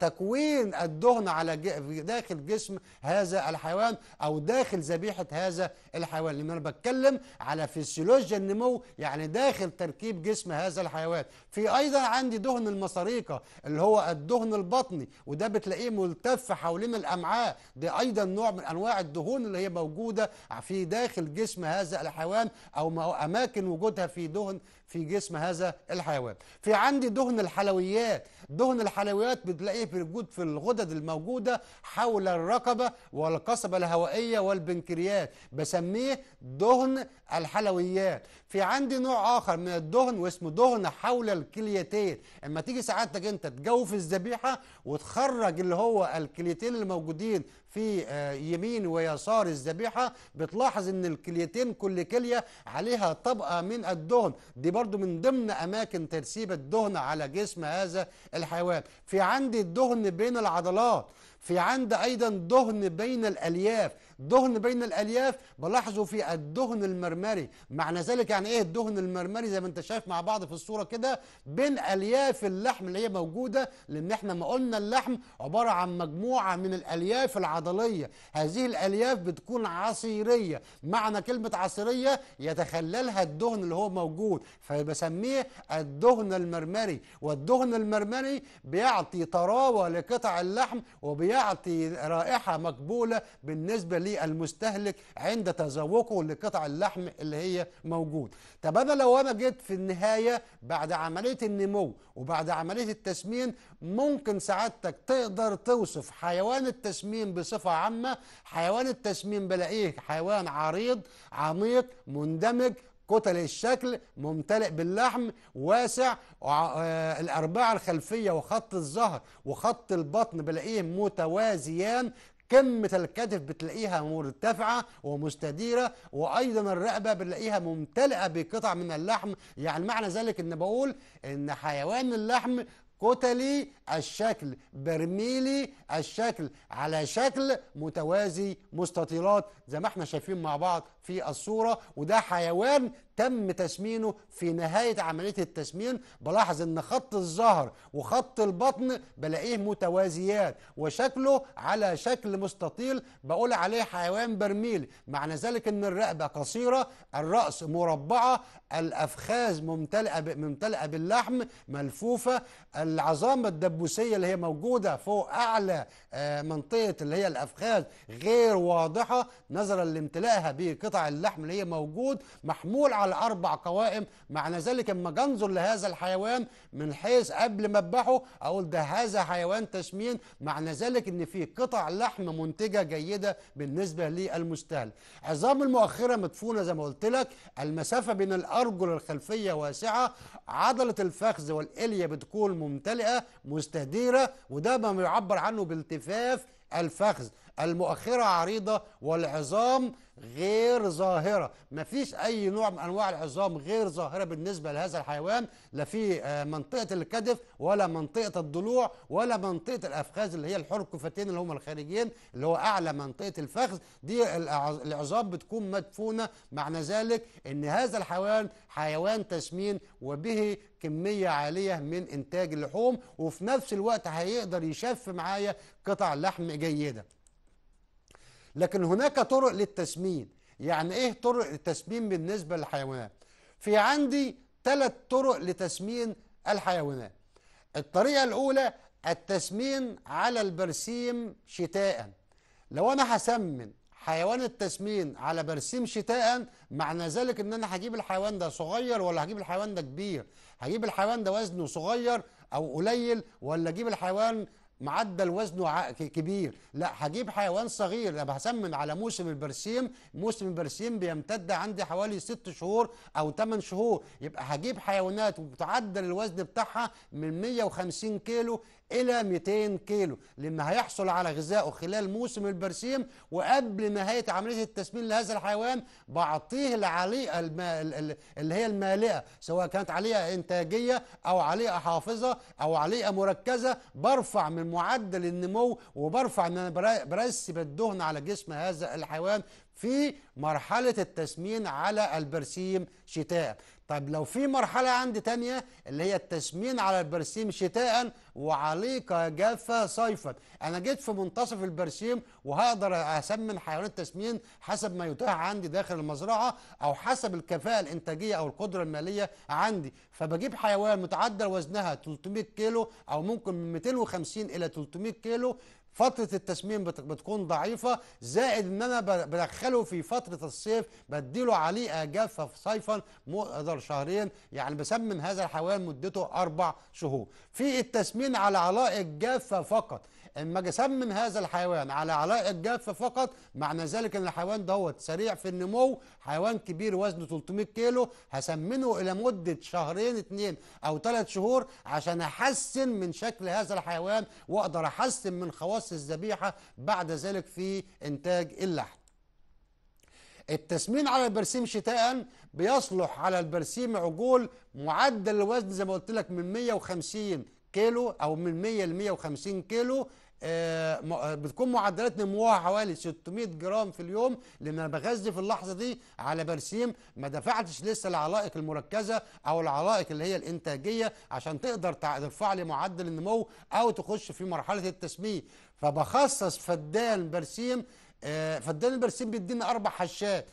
[SPEAKER 1] تكوين الدهن على داخل جسم هذا الحيوان او داخل ذبيحه هذا الحيوان لما انا بتكلم على فيسيولوجيا النمو يعني داخل تركيب جسم هذا الحيوان في ايضا عندي دهن المصاريقه اللي هو الدهن البطني وده بتلاقيه ملتف حوالين الامعاء ده ايضا نوع من انواع الدهون اللي هي موجوده في داخل جسم هذا الحيوان او اماكن وجودها في دهن في جسم هذا الحيوان في عندي دهن الحلويات دهن الحلويات بتلاقيه موجود في الغدد الموجودة حول الرقبة والقصبة الهوائية والبنكرياس بسميه دهن الحلويات في عندي نوع آخر من الدهن واسمه دهن حول الكليتين اما تيجي سعادتك انت تجوف الذبيحة وتخرج اللي هو الكليتين الموجودين في آه، يمين ويسار الذبيحه بتلاحظ ان الكليتين كل كليه عليها طبقه من الدهن دي برضو من ضمن اماكن ترسيب الدهن على جسم هذا الحيوان في عندي الدهن بين العضلات في عند ايضا دهن بين الالياف دهن بين الالياف بلاحظه في الدهن المرمري معنى ذلك يعني ايه الدهن المرمري زي ما انت شايف مع بعض في الصوره كده بين الياف اللحم اللي هي موجوده لان احنا ما قلنا اللحم عباره عن مجموعه من الالياف العضليه هذه الالياف بتكون عصيريه معنى كلمه عصيريه يتخللها الدهن اللي هو موجود فبسميه الدهن المرمري والدهن المرمري بيعطي طراوه لقطع اللحم وبيعطي رائحه مقبوله بالنسبه لي للمستهلك عند تذوقه لقطع اللحم اللي هي موجود طب انا لو انا جيت في النهايه بعد عمليه النمو وبعد عمليه التسمين ممكن سعادتك تقدر توصف حيوان التسمين بصفه عامه حيوان التسمين بلاقيه حيوان عريض عميق مندمج كتل الشكل ممتلئ باللحم واسع آه، الأربعة الخلفية وخط الظهر وخط البطن بلاقيه متوازيان قمه الكتف بتلاقيها مرتفعه ومستديره وايضا الرقبه بنلاقيها ممتلئه بقطع من اللحم يعني معنى ذلك ان بقول ان حيوان اللحم كتلي الشكل برميلي الشكل على شكل متوازي مستطيلات زي ما احنا شايفين مع بعض في الصورة وده حيوان تم تسمينه في نهاية عملية التسمين بلاحظ ان خط الظهر وخط البطن بلاقيه متوازيات وشكله على شكل مستطيل بقول عليه حيوان برميل معنى ذلك ان الرقبة قصيرة الرأس مربعة الأفخاذ ممتلئة ممتلئة باللحم ملفوفة العظام الدبوسية اللي هي موجودة فوق أعلى آه، منطقة اللي هي الأفخاذ غير واضحة نظرا لامتلائها بقطع اللحم اللي هي موجود محمول على اربع قوائم معنى ذلك اما جنظر لهذا الحيوان من حيث قبل ما اذبحه اقول ده هذا حيوان تسمين معنى ذلك ان في قطع لحم منتجه جيده بالنسبه للمستهلك عظام المؤخره مدفونه زي ما قلت لك المسافه بين الارجل الخلفيه واسعه عضله الفخذ والاليه بتكون ممتلئه مستديره وده ما يعبر عنه بالتفاف الفخذ المؤخرة عريضة والعظام غير ظاهرة مفيش أي نوع من أنواع العظام غير ظاهرة بالنسبة لهذا الحيوان لا في آه، منطقة الكتف ولا منطقة الضلوع ولا منطقة الأفخاذ اللي هي الحركفتين اللي هم الخارجين اللي هو أعلى منطقة الفخذ دي العظام بتكون مدفونة معنى ذلك أن هذا الحيوان حيوان تسمين وبه كمية عالية من إنتاج اللحوم وفي نفس الوقت هيقدر يشف معايا قطع لحم جيدة لكن هناك طرق للتسمين يعني ايه طرق التسمين بالنسبه للحيوانات في عندي ثلاث طرق لتسمين الحيوانات الطريقه الاولى التسمين على البرسيم شتاء لو انا هسمن حيوان التسمين على برسيم شتاء معنى ذلك ان انا هجيب الحيوان ده صغير ولا هجيب الحيوان ده كبير هجيب الحيوان ده وزنه صغير او قليل ولا اجيب الحيوان معدل وزنه كبير لا هجيب حيوان صغير انا هسمن على موسم البرسيم موسم البرسيم بيمتد عندي حوالي ست شهور او 8 شهور يبقى هجيب حيوانات وتعدل الوزن بتاعها من 150 كيلو إلى 200 كيلو لما هيحصل على غذائه خلال موسم البرسيم وقبل نهاية عملية التسمين لهذا الحيوان بعطيه العليقة اللي هي المالئة سواء كانت عليقة إنتاجية أو عليقة حافظة أو عليقة مركزة برفع من معدل النمو وبرفع ان انا برسب الدهن على جسم هذا الحيوان في مرحله التسمين على البرسيم شتاء طيب لو في مرحلة عندي تانية اللي هي التسمين على البرسيم شتاء وعليقة جافة صيفا أنا جيت في منتصف البرسيم وهقدر أسمن حيوان التسمين حسب ما يتاح عندي داخل المزرعة أو حسب الكفاءة الإنتاجية أو القدرة المالية عندي فبجيب حيوان متعدل وزنها 300 كيلو أو ممكن من 250 إلى 300 كيلو فترة التسميم بتكون ضعيفة زائد ان انا بدخله في فترة الصيف بديله عليه جافة صيفا مقدر شهرين يعني بسمم هذا الحيوان مدته اربع شهور في التسمين على علائق جافة فقط اما اجي اسمم هذا الحيوان على علاء جافه فقط معنى ذلك ان الحيوان دوت سريع في النمو حيوان كبير وزنه 300 كيلو هسمنه الى مده شهرين اتنين او ثلاث شهور عشان احسن من شكل هذا الحيوان واقدر احسن من خواص الذبيحه بعد ذلك في انتاج اللحم التسمين على البرسيم شتاء بيصلح على البرسيم عجول معدل الوزن زي ما قلت لك من 150 كيلو او من 100 ل 150 كيلو آه، آه، بتكون معدلات نموها حوالي 600 جرام في اليوم لان انا بغذي في اللحظه دي على برسيم ما دفعتش لسه العلائق المركزه او العلائق اللي هي الانتاجيه عشان تقدر ترفع لي معدل النمو او تخش في مرحله التسميه فبخصص فدان برسيم آه، فدان البرسيم بيديني اربع حشات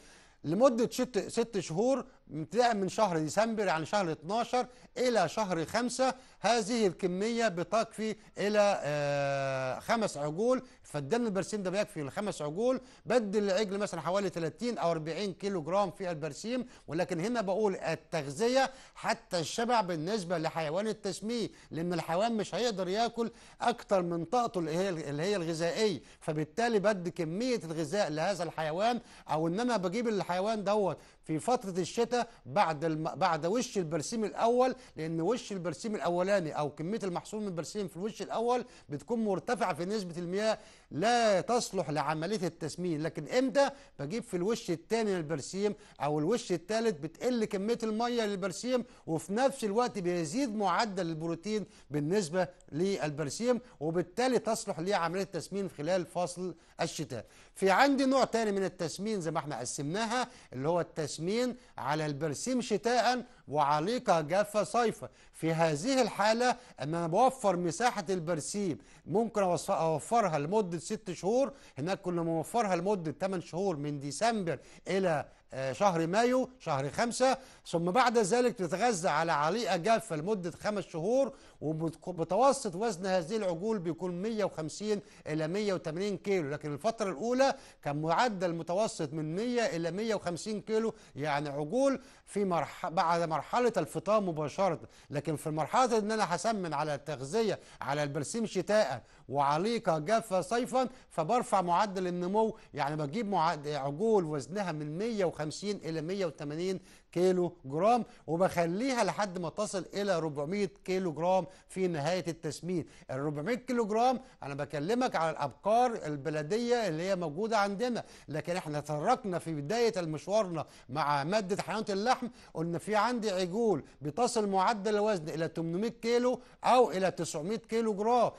[SPEAKER 1] لمده ست, ست شهور ابتداء من شهر ديسمبر يعني شهر 12 إلى شهر 5 هذه الكمية بتكفي إلى آه، خمس عجول فالدم البرسيم ده بيكفي لخمس عجول بدل العجل مثلا حوالي 30 أو 40 كيلو جرام في البرسيم ولكن هنا بقول التغذية حتى الشبع بالنسبة لحيوان التسمية لأن الحيوان مش هيقدر ياكل أكتر من طاقته اللي هي اللي هي الغذائية فبالتالي بدي كمية الغذاء لهذا الحيوان أو إن أنا بجيب الحيوان دوت في فتره الشتاء بعد الم... بعد وش البرسيم الاول لان وش البرسيم الاولاني او كميه المحصول من البرسيم في الوش الاول بتكون مرتفعه في نسبه المياه لا تصلح لعمليه التسمين لكن امتى بجيب في الوش الثاني للبرسيم او الوش الثالث بتقل كميه الميه للبرسيم وفي نفس الوقت بيزيد معدل البروتين بالنسبه للبرسيم وبالتالي تصلح لعمليه التسمين خلال فصل الشتاء في عندي نوع ثاني من التسمين زي ما احنا قسمناها اللي هو التسمين على البرسيم شتاء وعليقة جافة صيفة في هذه الحالة أما بوفر مساحة البرسيم ممكن أوفرها لمدة 6 شهور هناك كنا موفرها لمدة 8 شهور من ديسمبر إلى آه، شهر مايو شهر خمسة ثم بعد ذلك تتغذى على عليقة جافة لمدة خمس شهور ومتوسط وزن هذه العجول بيكون 150 إلى 180 كيلو لكن الفترة الأولى كان معدل متوسط من 100 إلى 150 كيلو يعني عجول في مرح... بعد مرحلة الفطام مباشرة لكن في مرحلة إن أنا هسمن على التغذية على البرسيم شتاء وعليقة جافة صيفا فبرفع معدل النمو يعني بجيب عجول وزنها من 150 إلى 180 كيلو جرام وبخليها لحد ما تصل الى 400 كيلو جرام في نهايه التسمين ال 400 كيلو جرام انا بكلمك على الابقار البلديه اللي هي موجوده عندنا لكن احنا تركنا في بدايه مشوارنا مع ماده حيوانات اللحم قلنا في عندي عجول بتصل معدل الوزن الى 800 كيلو او الى 900 كيلو جرام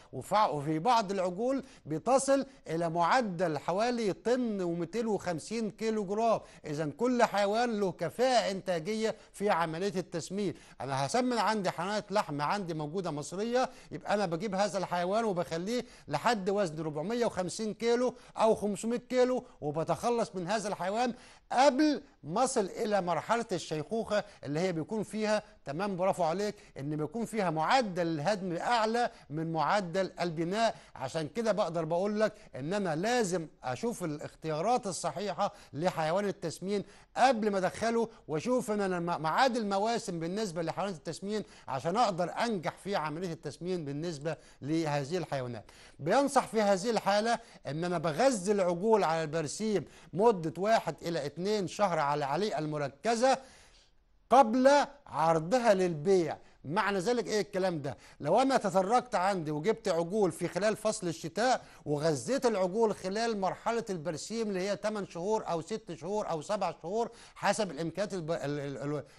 [SPEAKER 1] وفي بعض العجول بتصل الى معدل حوالي طن و250 كيلو جرام اذا كل حيوان له كفاءه انتاجيه في عمليه التسمين انا هسمن عندي حيوانات لحم عندي موجوده مصريه يبقى انا بجيب هذا الحيوان وبخليه لحد وزن 450 كيلو او 500 كيلو وبتخلص من هذا الحيوان قبل ما اصل الى مرحله الشيخوخه اللي هي بيكون فيها تمام برافو عليك ان بيكون فيها معدل الهدم اعلى من معدل البناء عشان كده بقدر بقول لك ان انا لازم اشوف الاختيارات الصحيحه لحيوان التسمين قبل ما ادخله واشوف ان انا ميعاد المواسم بالنسبه لحيوانات التسمين عشان اقدر انجح في عمليه التسمين بالنسبه لهذه الحيوانات بينصح في هذه الحاله ان انا بغذي العجول على البرسيم مده واحد الى اثنين 2 شهر على عليه المركزة قبل عرضها للبيع معنى ذلك ايه الكلام ده لو انا تسرجت عندي وجبت عجول في خلال فصل الشتاء وغذيت العجول خلال مرحله البرسيم اللي هي 8 شهور او 6 شهور او 7 شهور حسب الامكانيات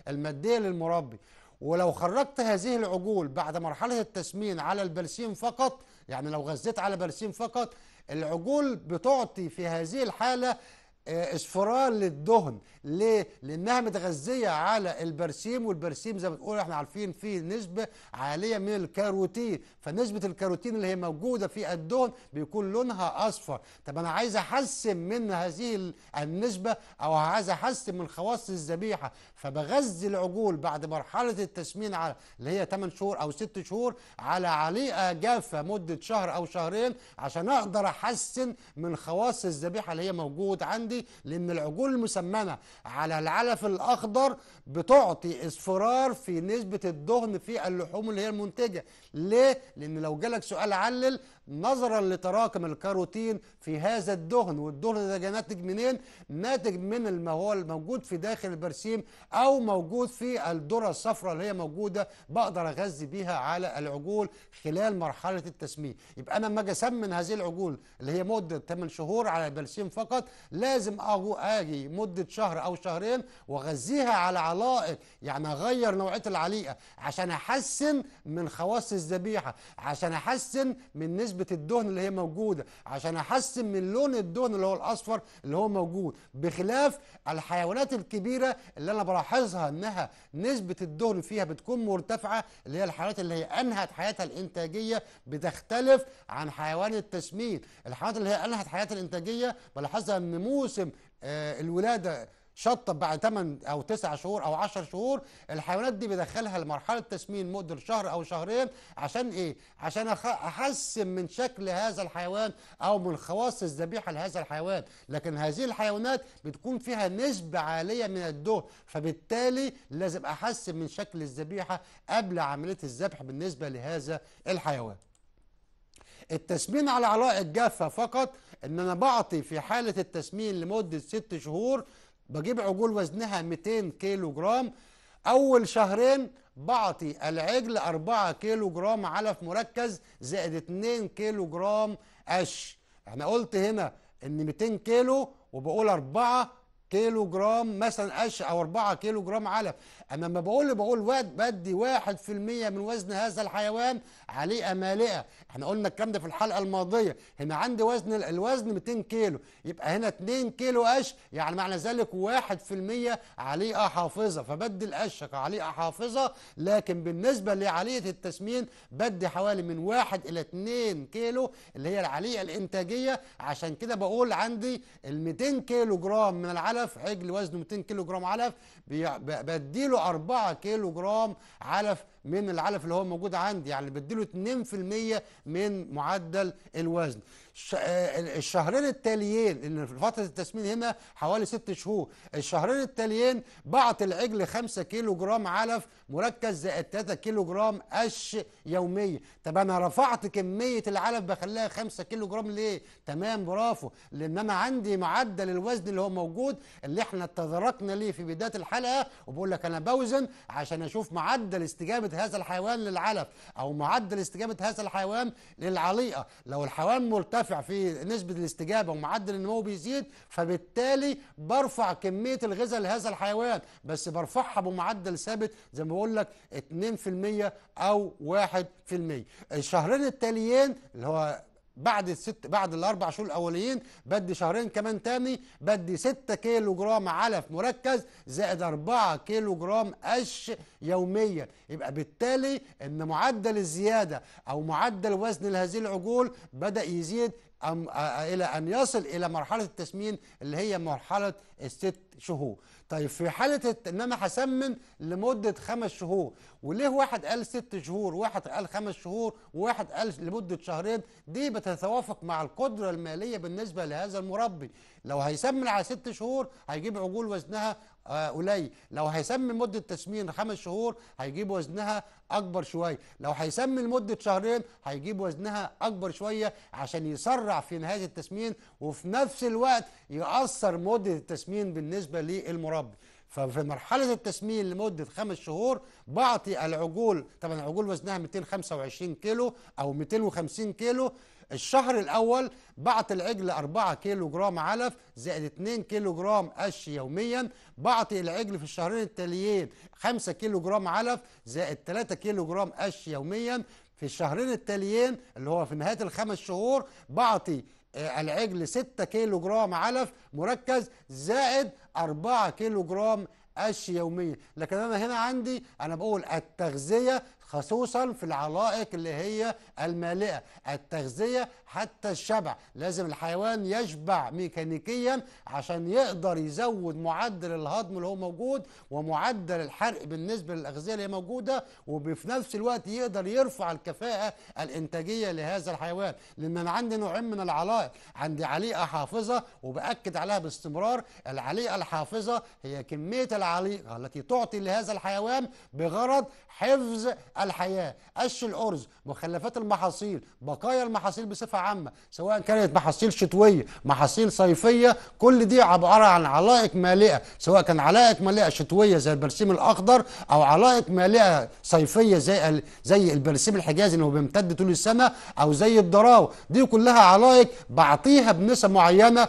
[SPEAKER 1] الماديه للمربي ولو خرجت هذه العجول بعد مرحله التسمين على البرسيم فقط يعني لو غذيت على برسيم فقط العجول بتعطي في هذه الحاله اصفرار آه، للدهن ليه لانها متغذيه على البرسيم والبرسيم زي ما بتقول احنا عارفين فيه نسبه عاليه من الكاروتين فنسبه الكاروتين اللي هي موجوده في الدهن بيكون لونها اصفر طب انا عايز احسن من هذه النسبه او عايز احسن من خواص الذبيحه فبغذي العجول بعد مرحله التسمين على اللي هي 8 شهور او 6 شهور على عليقه جافه مده شهر او شهرين عشان اقدر احسن من خواص الذبيحه اللي هي موجود عندي عندي لان العجول المسمنه على العلف الاخضر بتعطي اصفرار في نسبه الدهن في اللحوم اللي هي المنتجه ليه لان لو جالك سؤال علل نظرا لتراكم الكاروتين في هذا الدهن والدهن ده ناتج منين ناتج من ما هو الموجود في داخل البرسيم او موجود في الذره الصفراء اللي هي موجوده بقدر اغذي بيها على العجول خلال مرحله التسميه يبقى انا لما اجي اسمن هذه العجول اللي هي مده 8 شهور على البرسيم فقط لازم اجي مده شهر او شهرين واغذيها على علائق يعني اغير نوعيه العليقه عشان احسن من خواص الذبيحه عشان احسن من نسبه نسبه الدهن اللي هي موجوده عشان احسن من لون الدهن اللي هو الاصفر اللي هو موجود بخلاف الحيوانات الكبيره اللي انا بلاحظها انها نسبه الدهن فيها بتكون مرتفعه اللي هي الحيوانات اللي هي انهت حياتها الانتاجيه بتختلف عن حيوان التسمين الحيوانات اللي هي انهت حياتها الانتاجيه بلاحظها ان موسم آه، الولاده شطب بعد 8 او 9 شهور او 10 شهور الحيوانات دي بدخلها لمرحله تسمين مده شهر او شهرين عشان ايه؟ عشان احسن من شكل هذا الحيوان او من خواص الذبيحه لهذا الحيوان، لكن هذه الحيوانات بتكون فيها نسبه عاليه من الدهن، فبالتالي لازم احسن من شكل الذبيحه قبل عمليه الذبح بالنسبه لهذا الحيوان. التسمين على علاقة الجافة فقط ان انا بعطي في حالة التسمين لمدة ست شهور بجيب عجول وزنها 200 كيلو جرام أول شهرين بعطي العجل 4 كيلو جرام علف مركز زائد 2 كيلو جرام قش احنا قلت هنا ان 200 كيلو وبقول 4 كيلو جرام مثلا قش او 4 كيلو جرام علف أما ما بقول بقول واد بدي واحد في المية من وزن هذا الحيوان عليه أمالئة احنا قلنا الكلام ده في الحلقة الماضية هنا عندي وزن الوزن 200 كيلو يبقى هنا 2 كيلو قش يعني معنى ذلك واحد في المية عليه أحافظة فبدي القش عليه أحافظة لكن بالنسبة لعلية التسمين بدي حوالي من واحد إلى 2 كيلو اللي هي العلية الإنتاجية عشان كده بقول عندي ال 200 كيلو جرام من العلف عجل وزنه 200 كيلو جرام علف بديله 4 كيلو جرام علف من العلف اللي هو موجود عندي يعني بديله 2% من معدل الوزن آه، الشهرين التاليين ان فتره التسمين هنا حوالي 6 شهور الشهرين التاليين بعت العجل 5 كيلو جرام علف مركز زائد 3 كيلو جرام قش يوميا طب انا رفعت كميه العلف بخليها 5 كيلو جرام ليه تمام برافو لان انا عندي معدل الوزن اللي هو موجود اللي احنا تدركنا ليه في بدايه الحلقه وبقول لك انا بوزن عشان اشوف معدل استجابه هذا الحيوان للعلف أو معدل استجابة هذا الحيوان للعليقة لو الحيوان مرتفع في نسبة الاستجابة ومعدل النمو بيزيد فبالتالي برفع كمية الغذاء لهذا الحيوان بس برفعها بمعدل ثابت زي ما بقول لك 2% أو 1% الشهرين التاليين اللي هو بعد الست بعد الاربع شهور الاوليين بدي شهرين كمان تاني بدي 6 كيلو جرام علف مركز زائد 4 كيلو جرام قش يوميا يبقى بالتالي ان معدل الزياده او معدل وزن هذه العجول بدا يزيد أم الى ان يصل الى مرحله التسمين اللي هي مرحله الست شهور طيب في حاله ان انا هسمن لمده خمس شهور وليه واحد قال ست شهور وواحد قال خمس شهور وواحد قال لمده شهرين دي بتتوافق مع القدره الماليه بالنسبه لهذا المربي لو هيسمن على ست شهور هيجيب عجول وزنها آه، قليل لو هيسمي مدة تسمين خمس شهور هيجيب وزنها أكبر شوية لو هيسمي لمدة شهرين هيجيب وزنها أكبر شوية عشان يسرع في نهاية التسمين وفي نفس الوقت يأثر مدة التسمين بالنسبة بالنسبة للمربي ففي مرحلة التسمين لمدة خمس شهور بعطي العجول طبعا العجول وزنها 225 كيلو أو 250 كيلو الشهر الأول بعطي العجل 4 كيلو جرام علف زائد 2 كيلو جرام قش يوميا بعطي العجل في الشهرين التاليين 5 كيلو جرام علف زائد 3 كيلو جرام قش يوميا في الشهرين التاليين اللي هو في نهاية الخمس شهور بعطي العجل 6 كيلو جرام علف مركز زائد 4 كيلو جرام قش يوميا لكن انا هنا عندي انا بقول التغذيه خصوصا في العلائق اللي هي المالئة التغذية حتى الشبع لازم الحيوان يشبع ميكانيكيا عشان يقدر يزود معدل الهضم اللي هو موجود ومعدل الحرق بالنسبة للأغذية اللي هي موجودة وفي نفس الوقت يقدر يرفع الكفاءة الإنتاجية لهذا الحيوان لأن أنا عندي نوعين من العلائق عندي عليقة حافظة وبأكد عليها باستمرار العليقة الحافظة هي كمية العليقة التي تعطي لهذا الحيوان بغرض حفظ الحياه، قش الارز، مخلفات المحاصيل، بقايا المحاصيل بصفه عامه، سواء كانت محاصيل شتويه، محاصيل صيفيه، كل دي عباره عن علائق مالئه، سواء كان علائق مالئه شتويه زي البرسيم الاخضر او علائق مالئه صيفيه زي زي البرسيم الحجازي اللي هو بيمتد طول السنه او زي الضراو، دي كلها علائق بعطيها بنسب معينه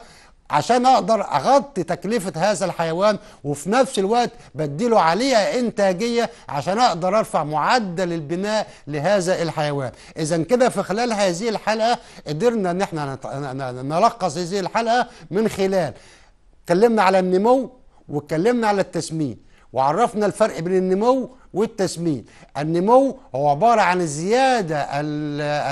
[SPEAKER 1] عشان اقدر اغطي تكلفه هذا الحيوان وفي نفس الوقت بديله عليها انتاجيه عشان اقدر ارفع معدل البناء لهذا الحيوان اذا كده في خلال هذه الحلقه قدرنا ان احنا نلخص هذه الحلقه من خلال اتكلمنا على النمو واتكلمنا على التسمين وعرفنا الفرق بين النمو والتسمين النمو هو عبارة عن الزيادة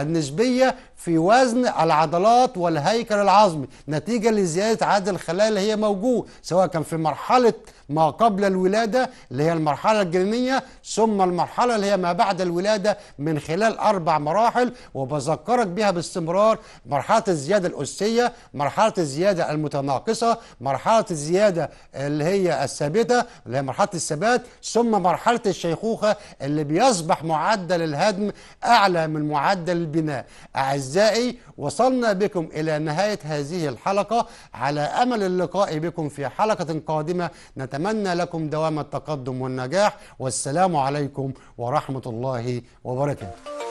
[SPEAKER 1] النسبية في وزن العضلات والهيكل العظمي نتيجة لزيادة عدد الخلايا اللي هي موجود سواء كان في مرحلة ما قبل الولادة اللي هي المرحلة الجنينية ثم المرحلة اللي هي ما بعد الولادة من خلال أربع مراحل وبذكرك بها باستمرار مرحلة الزيادة الأسية مرحلة الزيادة المتناقصة مرحلة الزيادة اللي هي الثابتة اللي هي مرحلة الثبات ثم مرحلة الشيخوخة اللي بيصبح معدل الهدم أعلى من معدل البناء أعزائي وصلنا بكم إلى نهاية هذه الحلقة على أمل اللقاء بكم في حلقة قادمة نتمنى نتمنى لكم دوام التقدم والنجاح والسلام عليكم ورحمة الله وبركاته